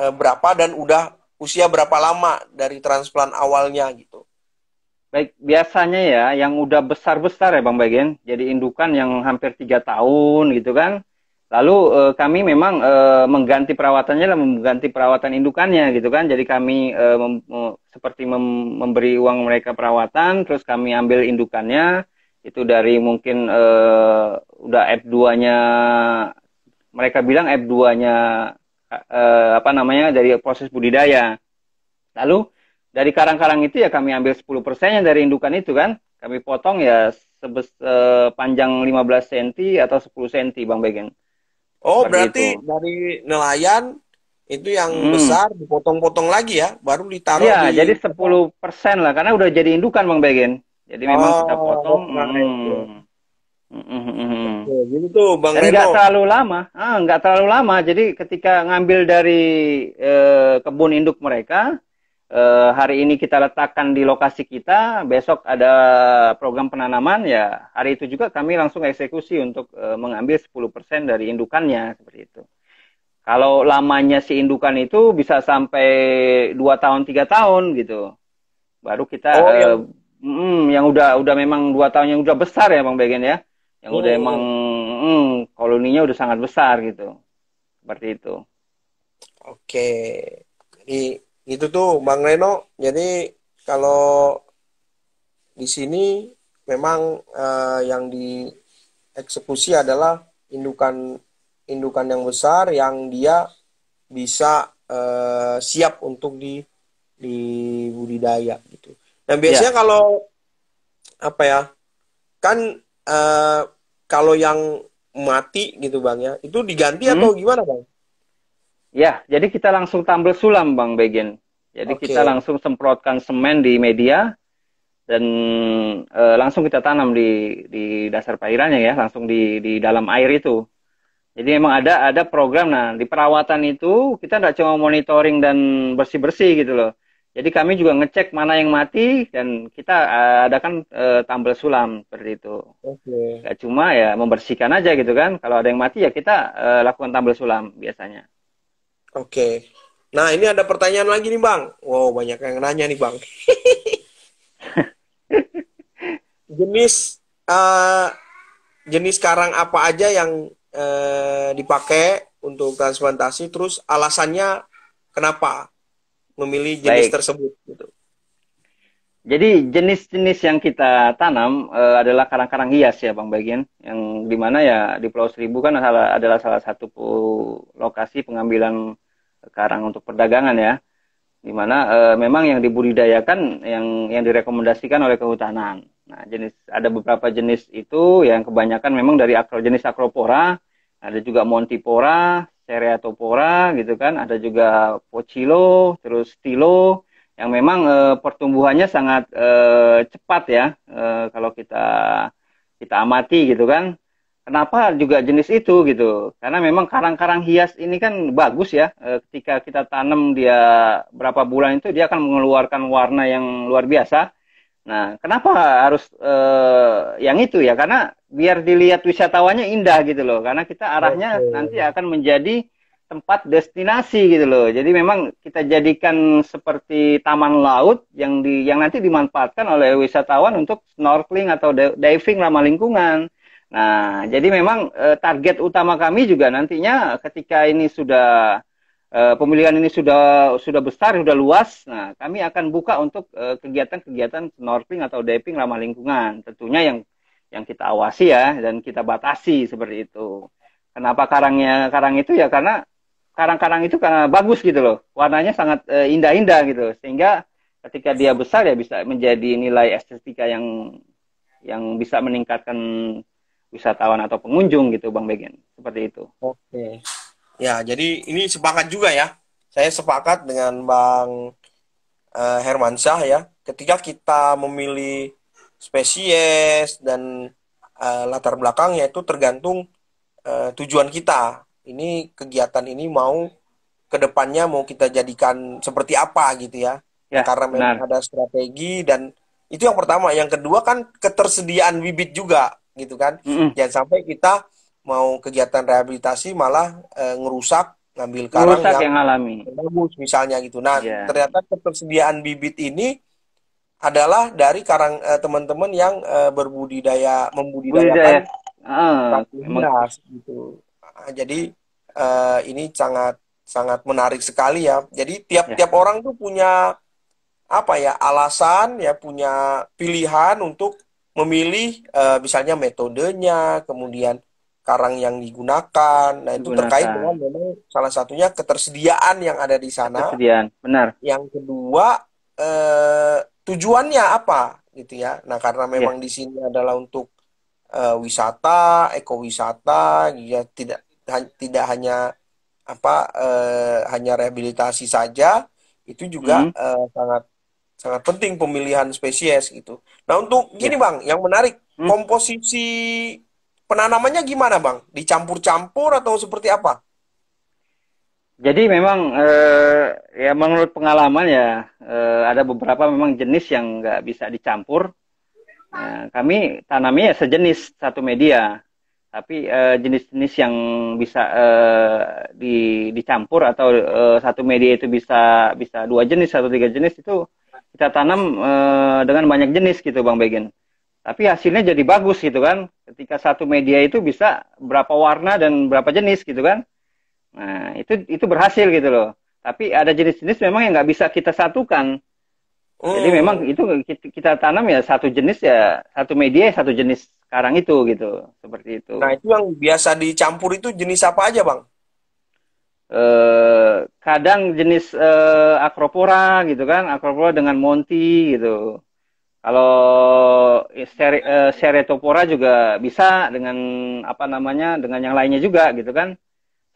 A: uh, berapa dan udah usia berapa lama dari transplant awalnya gitu? Baik,
B: biasanya ya yang udah besar-besar ya Bang Bagian, jadi indukan yang hampir tiga tahun gitu kan. Lalu e, kami memang e, mengganti perawatannya lah mengganti perawatan indukannya gitu kan. Jadi kami e, mem, seperti mem, memberi uang mereka perawatan, terus kami ambil indukannya itu dari mungkin e, udah F2-nya mereka bilang F2-nya e, apa namanya dari proses budidaya. Lalu dari karang-karang itu ya kami ambil 10 persennya dari indukan itu kan kami potong ya sebes, eh, panjang 15 cm atau 10 cm Bang Begin.
A: Oh, Seperti berarti itu. dari nelayan itu yang hmm. besar dipotong-potong lagi ya, baru ditaruh ya, di... jadi 10
B: persen lah, karena udah jadi indukan Bang Begin.
A: Jadi memang oh, kita potong.
B: Hmm. Mm-hmm. Jadi Bang Jadi nggak terlalu lama, ah nggak terlalu lama. Jadi ketika ngambil dari eh, kebun induk mereka, Eh, hari ini kita letakkan di lokasi kita, besok ada program penanaman ya hari itu juga kami langsung eksekusi untuk eh, mengambil 10% dari indukannya seperti itu. Kalau lamanya si indukan itu bisa sampai 2 tahun, 3 tahun gitu. Baru kita oh, iya. eh, yang... Mm, yang udah udah memang 2 tahun yang udah besar ya Bang Begen ya. Yang hmm. udah oh. emang mm, koloninya udah sangat besar gitu. Seperti itu. Oke.
A: Jadi itu tuh Bang Reno jadi kalau di sini memang uh, yang dieksekusi adalah indukan indukan yang besar yang dia bisa uh, siap untuk di di budidaya gitu dan biasanya ya. kalau apa ya kan uh, kalau yang mati gitu bang ya itu diganti hmm? atau gimana bang Ya, jadi kita langsung tampil
B: sulam, Bang Begin. Jadi okay. kita langsung semprotkan semen di media dan e, langsung kita tanam di di dasar perairannya ya, langsung di di dalam air itu. Jadi memang ada ada program nah di perawatan itu kita tidak cuma monitoring dan bersih bersih gitu loh. Jadi kami juga ngecek mana yang mati dan kita eh, adakan e, eh, tambal sulam seperti itu.
A: Oke. Okay. Gak
B: cuma ya membersihkan aja gitu kan. Kalau ada yang mati ya kita e, lakukan tambal sulam biasanya. Oke. Nah,
A: ini ada pertanyaan lagi nih, Bang. Wow, banyak yang nanya nih, Bang. jenis uh, jenis karang apa aja yang uh, dipakai untuk transplantasi terus alasannya kenapa memilih jenis Baik. tersebut gitu.
B: Jadi jenis-jenis yang kita tanam uh, adalah karang-karang hias ya Bang Bagian, yang dimana ya di Pulau Seribu kan adalah salah satu lokasi pengambilan karang untuk perdagangan ya dimana e, eh, memang yang dibudidayakan yang yang direkomendasikan oleh kehutanan nah jenis ada beberapa jenis itu yang kebanyakan memang dari akro, jenis akropora ada juga montipora cereatopora gitu kan ada juga pocilo terus tilo yang memang e, pertumbuhannya sangat e, cepat ya e, kalau kita kita amati gitu kan kenapa juga jenis itu gitu karena memang karang-karang hias ini kan bagus ya e, ketika kita tanam dia berapa bulan itu dia akan mengeluarkan warna yang luar biasa nah kenapa harus e, yang itu ya karena biar dilihat wisatawannya indah gitu loh karena kita arahnya Oke. nanti akan menjadi tempat destinasi gitu loh jadi memang kita jadikan seperti taman laut yang di yang nanti dimanfaatkan oleh wisatawan untuk snorkeling atau diving ramah lingkungan Nah, jadi memang eh, target utama kami juga nantinya ketika ini sudah eh, pemilihan ini sudah sudah besar, sudah luas, nah kami akan buka untuk eh, kegiatan-kegiatan snorkeling atau diving ramah lingkungan. Tentunya yang yang kita awasi ya dan kita batasi seperti itu. Kenapa karangnya karang itu ya karena karang-karang itu karena bagus gitu loh. Warnanya sangat indah-indah e, gitu sehingga ketika dia besar ya bisa menjadi nilai estetika yang yang bisa meningkatkan wisatawan atau pengunjung gitu Bang
A: Begin Seperti itu. Oke. Ya, jadi ini sepakat juga ya. Saya sepakat dengan Bang uh, eh, Hermansyah ya. Ketika kita memilih spesies dan uh, latar belakangnya itu tergantung uh, tujuan kita. Ini kegiatan ini mau kedepannya mau kita jadikan seperti apa gitu ya. ya Karena memang benar. ada strategi dan itu yang pertama. Yang kedua kan ketersediaan bibit juga gitu kan mm-hmm. jangan sampai kita mau kegiatan rehabilitasi malah e, ngerusak ngambil karang ngerusak yang, yang alami bagus misalnya gitu nah yeah. ternyata ketersediaan bibit ini adalah dari karang eh, teman-teman yang e, berbudidaya membudidayakan ah, gitu ah, jadi e, ini sangat sangat menarik sekali ya jadi tiap-tiap ya. orang tuh punya apa ya alasan ya punya pilihan untuk memilih uh, misalnya metodenya, kemudian karang yang digunakan. Nah, itu digunakan. terkait dengan memang salah satunya ketersediaan yang ada di sana. Ketersediaan, benar. Yang kedua eh, tujuannya apa gitu ya. Nah, karena memang ya. di sini adalah untuk eh, wisata, ekowisata, ya tidak ha, tidak hanya apa eh, hanya rehabilitasi saja, itu juga -hmm. Eh, sangat sangat penting pemilihan spesies gitu. Nah untuk ya. gini bang, yang menarik hmm. komposisi penanamannya gimana bang? Dicampur-campur atau seperti apa?
B: Jadi memang
A: eh,
B: ya menurut pengalaman ya eh, ada beberapa memang jenis yang nggak bisa dicampur. Ya, kami tanamnya ya sejenis satu media, tapi eh, jenis-jenis yang bisa eh, di, dicampur atau eh, satu media itu bisa bisa dua jenis atau tiga jenis itu kita tanam e, dengan banyak jenis gitu Bang Begin, Tapi hasilnya jadi bagus gitu kan. Ketika satu media itu bisa berapa warna dan berapa jenis gitu kan. Nah, itu itu berhasil gitu loh. Tapi ada jenis-jenis memang yang nggak bisa kita satukan. Oh. Jadi memang itu kita tanam ya satu jenis ya satu media ya satu jenis sekarang itu gitu seperti itu. Nah itu yang biasa
A: dicampur itu jenis apa aja bang?
B: eh, kadang jenis eh, akropora gitu kan akropora dengan monti gitu kalau seri, eh, seretopora juga bisa dengan apa namanya dengan yang lainnya juga gitu kan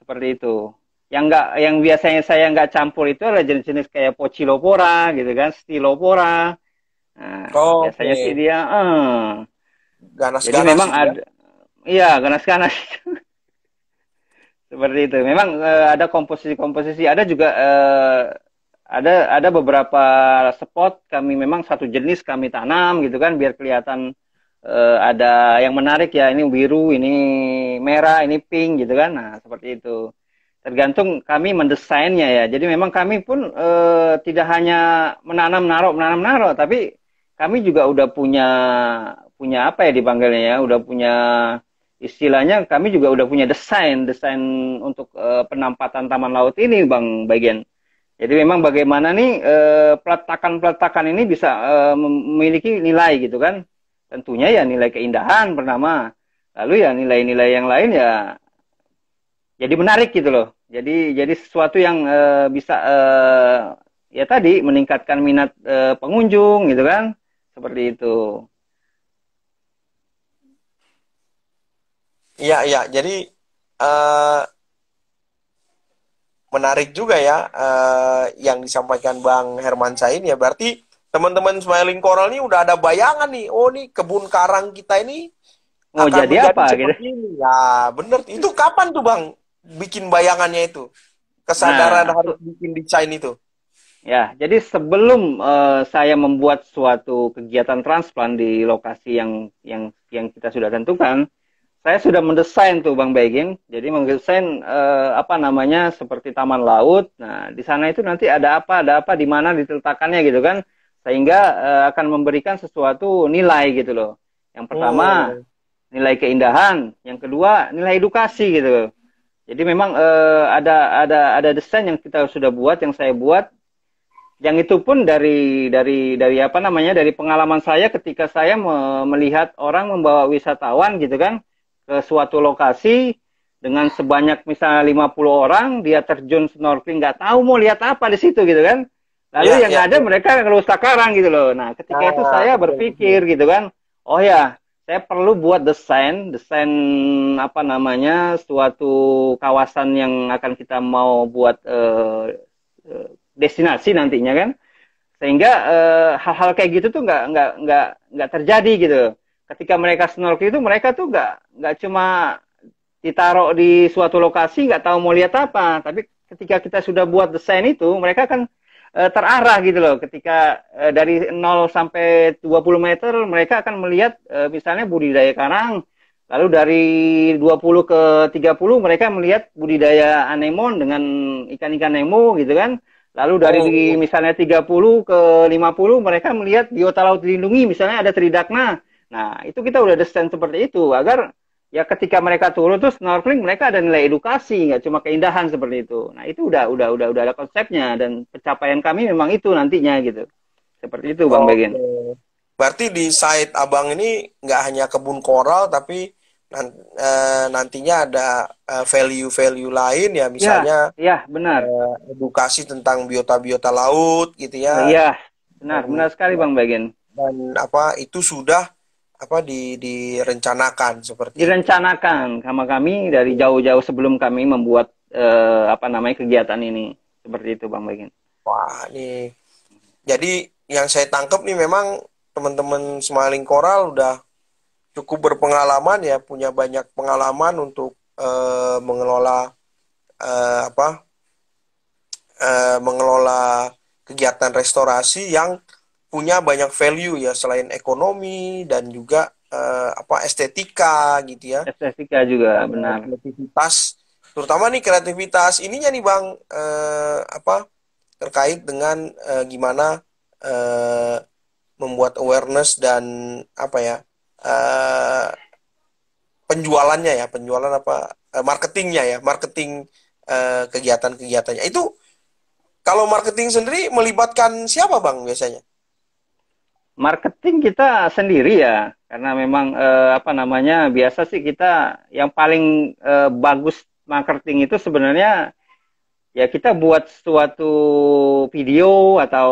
B: seperti itu yang enggak yang biasanya saya nggak campur itu adalah jenis-jenis kayak pocilopora gitu kan stilopora nah, oh, biasanya okay. sih dia eh. ganas, -ganas jadi memang gitu ya? ada iya ganas-ganas seperti itu memang uh, ada komposisi-komposisi ada juga uh, ada ada beberapa spot kami memang satu jenis kami tanam gitu kan biar kelihatan uh, ada yang menarik ya ini biru ini merah ini pink gitu kan nah seperti itu tergantung kami mendesainnya ya jadi memang kami pun uh, tidak hanya menanam naruh menanam naruh tapi kami juga udah punya punya apa ya dipanggilnya ya udah punya istilahnya kami juga udah punya desain desain untuk uh, penampatan taman laut ini bang bagian jadi memang bagaimana nih uh, peletakan-peletakan ini bisa uh, memiliki nilai gitu kan tentunya ya nilai keindahan pertama lalu ya nilai-nilai yang lain ya jadi menarik gitu loh jadi jadi sesuatu yang uh, bisa uh, ya tadi meningkatkan minat uh, pengunjung gitu kan seperti itu
A: Iya, iya. Jadi uh, menarik juga ya uh, yang disampaikan Bang Herman Sain ya. Berarti teman-teman Smiling Coral ini udah ada bayangan nih. Oh, nih kebun karang kita ini mau akan jadi apa gitu. Ini. Ya, bener. Itu kapan tuh, Bang? Bikin bayangannya itu. Kesadaran nah, harus bikin desain itu.
B: Ya, jadi sebelum uh, saya membuat suatu kegiatan transplant di lokasi yang yang yang kita sudah tentukan, saya sudah mendesain tuh Bang Begin, jadi mendesain eh, apa namanya seperti taman laut. Nah, di sana itu nanti ada apa, ada apa, di mana diletakkannya gitu kan, sehingga eh, akan memberikan sesuatu nilai gitu loh. Yang pertama oh. Iya. nilai keindahan, yang kedua nilai edukasi gitu. Loh. Jadi memang eh, ada ada ada desain yang kita sudah buat, yang saya buat, yang itu pun dari dari dari apa namanya dari pengalaman saya ketika saya me melihat orang membawa wisatawan gitu kan ke suatu lokasi dengan sebanyak misalnya 50 orang dia terjun snorkeling nggak tahu mau lihat apa di situ gitu kan lalu ya, yang ya, ada ya. mereka ngerusak karang gitu loh nah ketika nah, itu ah, saya berpikir gitu kan oh ya saya perlu buat desain desain apa namanya suatu kawasan yang akan kita mau buat uh, destinasi nantinya kan sehingga eh, hal-hal uh, kayak gitu tuh nggak nggak nggak nggak terjadi gitu ketika mereka snorkeling itu mereka tuh nggak nggak cuma ditaruh di suatu lokasi nggak tahu mau lihat apa tapi ketika kita sudah buat desain itu mereka kan e, terarah gitu loh ketika e, dari 0 sampai 20 meter mereka akan melihat e, misalnya budidaya karang lalu dari 20 ke 30 mereka melihat budidaya anemon dengan ikan-ikan nemo gitu kan Lalu dari oh. misalnya 30 ke 50 mereka melihat biota laut dilindungi misalnya ada tridakna. Nah, itu kita udah desain seperti itu agar ya ketika mereka turun terus snorkeling mereka ada nilai edukasi nggak cuma keindahan seperti itu nah itu udah udah udah udah ada konsepnya dan
A: pencapaian kami memang itu nantinya gitu seperti itu bang oh, Begin. berarti di site abang ini nggak hanya kebun koral tapi eh, nantinya ada eh, value-value lain ya misalnya ya, ya benar eh, edukasi tentang biota-biota laut gitu ya iya benar benar sekali bang Bagian dan apa itu sudah apa di direncanakan seperti
B: direncanakan sama kami dari jauh-jauh sebelum kami membuat eh, apa namanya kegiatan ini seperti itu bang Bagin.
A: Wah ini jadi yang saya tangkap nih memang teman-teman Smiling koral udah cukup berpengalaman ya punya banyak pengalaman untuk eh, mengelola eh, apa mengelola kegiatan restorasi yang punya banyak value ya selain ekonomi dan juga uh, apa estetika gitu ya. Estetika juga benar. Kreativitas terutama nih kreativitas ininya nih Bang uh, apa terkait dengan uh, gimana uh, membuat awareness dan apa ya uh, penjualannya ya, penjualan apa uh, marketingnya ya, marketing uh, kegiatan-kegiatannya. Itu kalau marketing sendiri melibatkan siapa bang biasanya? marketing kita sendiri ya
B: karena memang eh, apa namanya biasa sih kita yang paling eh, bagus marketing itu sebenarnya ya kita buat suatu video atau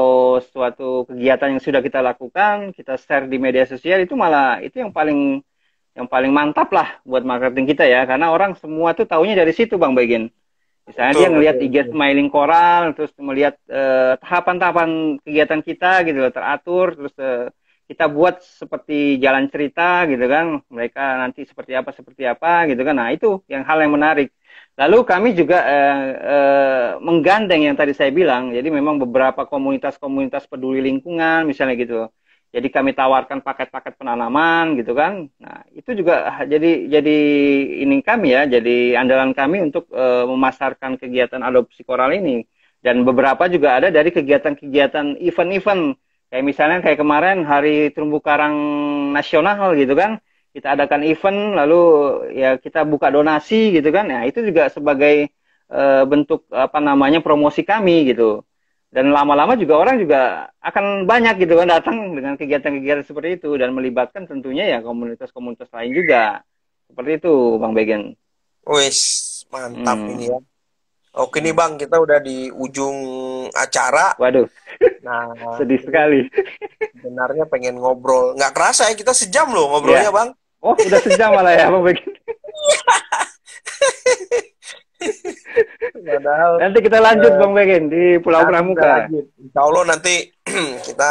B: suatu kegiatan yang sudah kita lakukan kita share di media sosial itu malah itu yang paling yang paling mantap lah buat marketing kita ya karena orang semua tuh taunya dari situ bang Begin Misalnya betul, dia ngelihat IG Smiling koral terus melihat eh, tahapan-tahapan kegiatan kita gitu loh, teratur, terus uh, kita buat seperti jalan cerita gitu kan, mereka nanti seperti apa seperti apa gitu kan. Nah itu yang hal yang menarik. Lalu kami juga uh, uh, menggandeng yang tadi saya bilang, jadi memang beberapa komunitas-komunitas peduli lingkungan misalnya gitu. Jadi kami tawarkan paket-paket penanaman gitu kan. Nah, itu juga jadi jadi ini kami ya, jadi andalan kami untuk e, memasarkan kegiatan adopsi koral ini. Dan beberapa juga ada dari kegiatan-kegiatan event-event kayak misalnya kayak kemarin hari terumbu karang nasional gitu kan. Kita adakan event lalu ya kita buka donasi gitu kan. Nah, itu juga sebagai e, bentuk apa namanya promosi kami gitu dan lama-lama juga orang juga akan banyak gitu kan datang dengan kegiatan-kegiatan seperti itu dan melibatkan tentunya ya komunitas-komunitas lain juga seperti itu bang Begen.
A: Wih mantap hmm. ini ya. Oke nih bang kita udah di ujung acara. Waduh. Nah sedih sekali. Sebenarnya pengen ngobrol nggak kerasa ya kita sejam loh ngobrolnya yeah. bang. Oh udah sejam malah ya bang Begen. Padahal nanti kita lanjut uh, Bang
B: Begin di Pulau Pramuka.
A: Insya Allah nanti kita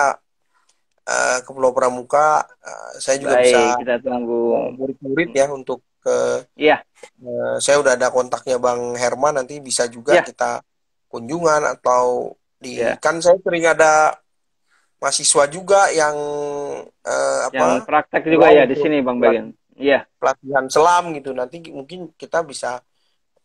A: uh, ke Pulau Pramuka. Uh, saya juga Baik, bisa kita tunggu murid-murid ya untuk ke. Iya. Uh, saya udah ada kontaknya Bang Herman. Nanti bisa juga ya. kita kunjungan atau di ya. kan saya sering ada mahasiswa juga yang uh, apa? Yang praktek juga ya di sini Bang Begin. Iya. Pelatihan selam gitu. Nanti mungkin kita bisa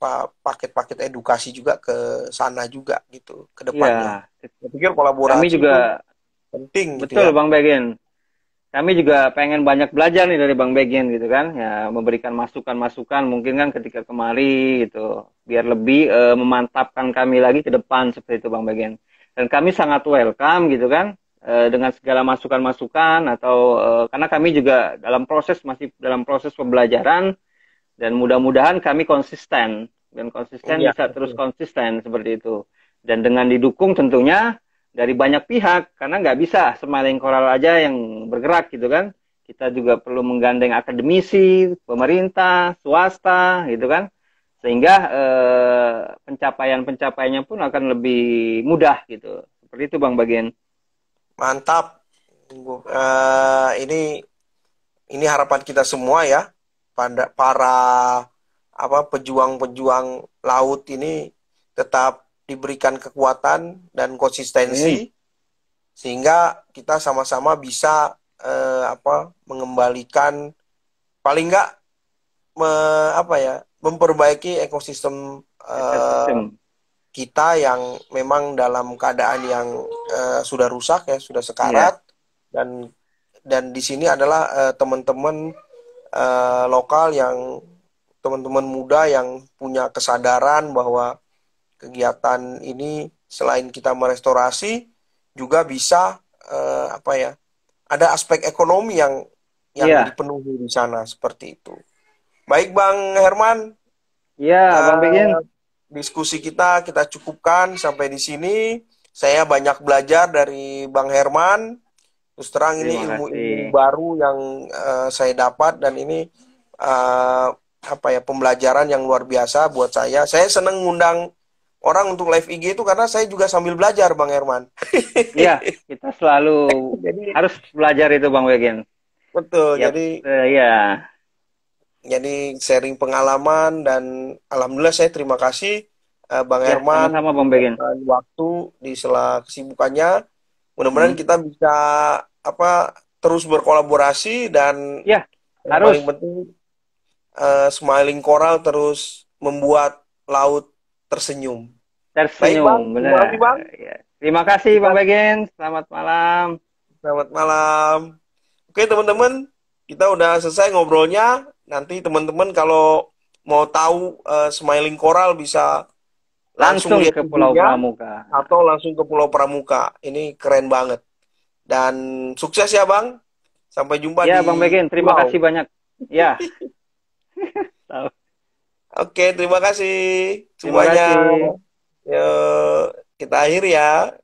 A: apa paket-paket edukasi juga ke sana juga gitu ke depannya. Ya, saya pikir kolaborasi kami juga penting gitu betul gitu ya. Bang
B: Begin. Kami juga pengen banyak belajar nih dari Bang Begin gitu kan, ya memberikan masukan-masukan mungkin kan ketika kemari gitu, biar lebih uh, memantapkan kami lagi ke depan seperti itu Bang Begin. Dan kami sangat welcome gitu kan eh, dengan segala masukan-masukan atau uh, karena kami juga dalam proses masih dalam proses pembelajaran dan mudah-mudahan kami konsisten dan konsisten ya. bisa terus konsisten seperti itu. Dan dengan didukung tentunya dari banyak pihak karena nggak bisa semaling koral aja yang bergerak gitu kan. Kita juga perlu menggandeng akademisi, pemerintah, swasta gitu kan. Sehingga eh, pencapaian-pencapaiannya pun akan lebih mudah gitu. Seperti itu Bang Bagian.
A: Mantap. Uh, ini ini harapan kita semua ya pada para apa pejuang-pejuang laut ini tetap diberikan kekuatan dan konsistensi hmm. sehingga kita sama-sama bisa eh, apa mengembalikan paling enggak me, apa ya memperbaiki ekosistem, Eh, kita yang memang dalam keadaan yang eh, sudah rusak ya sudah sekarat yeah. dan dan di sini adalah eh, teman-teman eh, uh, lokal yang teman-teman muda yang punya kesadaran bahwa kegiatan ini selain kita merestorasi juga bisa uh, apa ya ada aspek ekonomi yang yang yeah. dipenuhi di sana seperti itu. Baik Bang Herman. Iya, yeah, Bang eh, Pingin. Diskusi kita kita cukupkan sampai di sini. Saya banyak belajar dari Bang Herman Terus terang ini ilmu, ilmu baru yang uh, saya dapat dan ini uh, apa ya pembelajaran yang luar biasa buat saya. Saya senang ngundang orang untuk live IG itu karena saya juga sambil belajar Bang Herman.
B: Iya, kita selalu jadi, harus belajar itu Bang Wegen.
A: Betul. Yep, jadi uh, ya. Jadi sharing pengalaman dan alhamdulillah saya terima kasih uh, Bang ya, Herman sama Bang Wegen waktu di sela kesibukannya. Mudah-mudahan hmm. kita bisa apa terus berkolaborasi dan ya, harus. paling penting uh, smiling coral terus membuat laut tersenyum. Tersenyum, Baik, bang. benar. Terima kasih, bang. Ya.
B: Terima kasih, Bang Bagen.
A: Selamat malam. Selamat malam. Oke, teman-teman, kita udah selesai ngobrolnya. Nanti teman-teman kalau mau tahu uh, smiling coral bisa langsung, langsung ke Pulau Pramuka atau langsung ke Pulau Pramuka. Ini keren banget. Dan sukses ya Bang. Sampai jumpa ya, di... Bang Begen, terima wow. kasih banyak. Ya. Oke, terima kasih semuanya. Terima kasih. Yuk, kita akhir ya.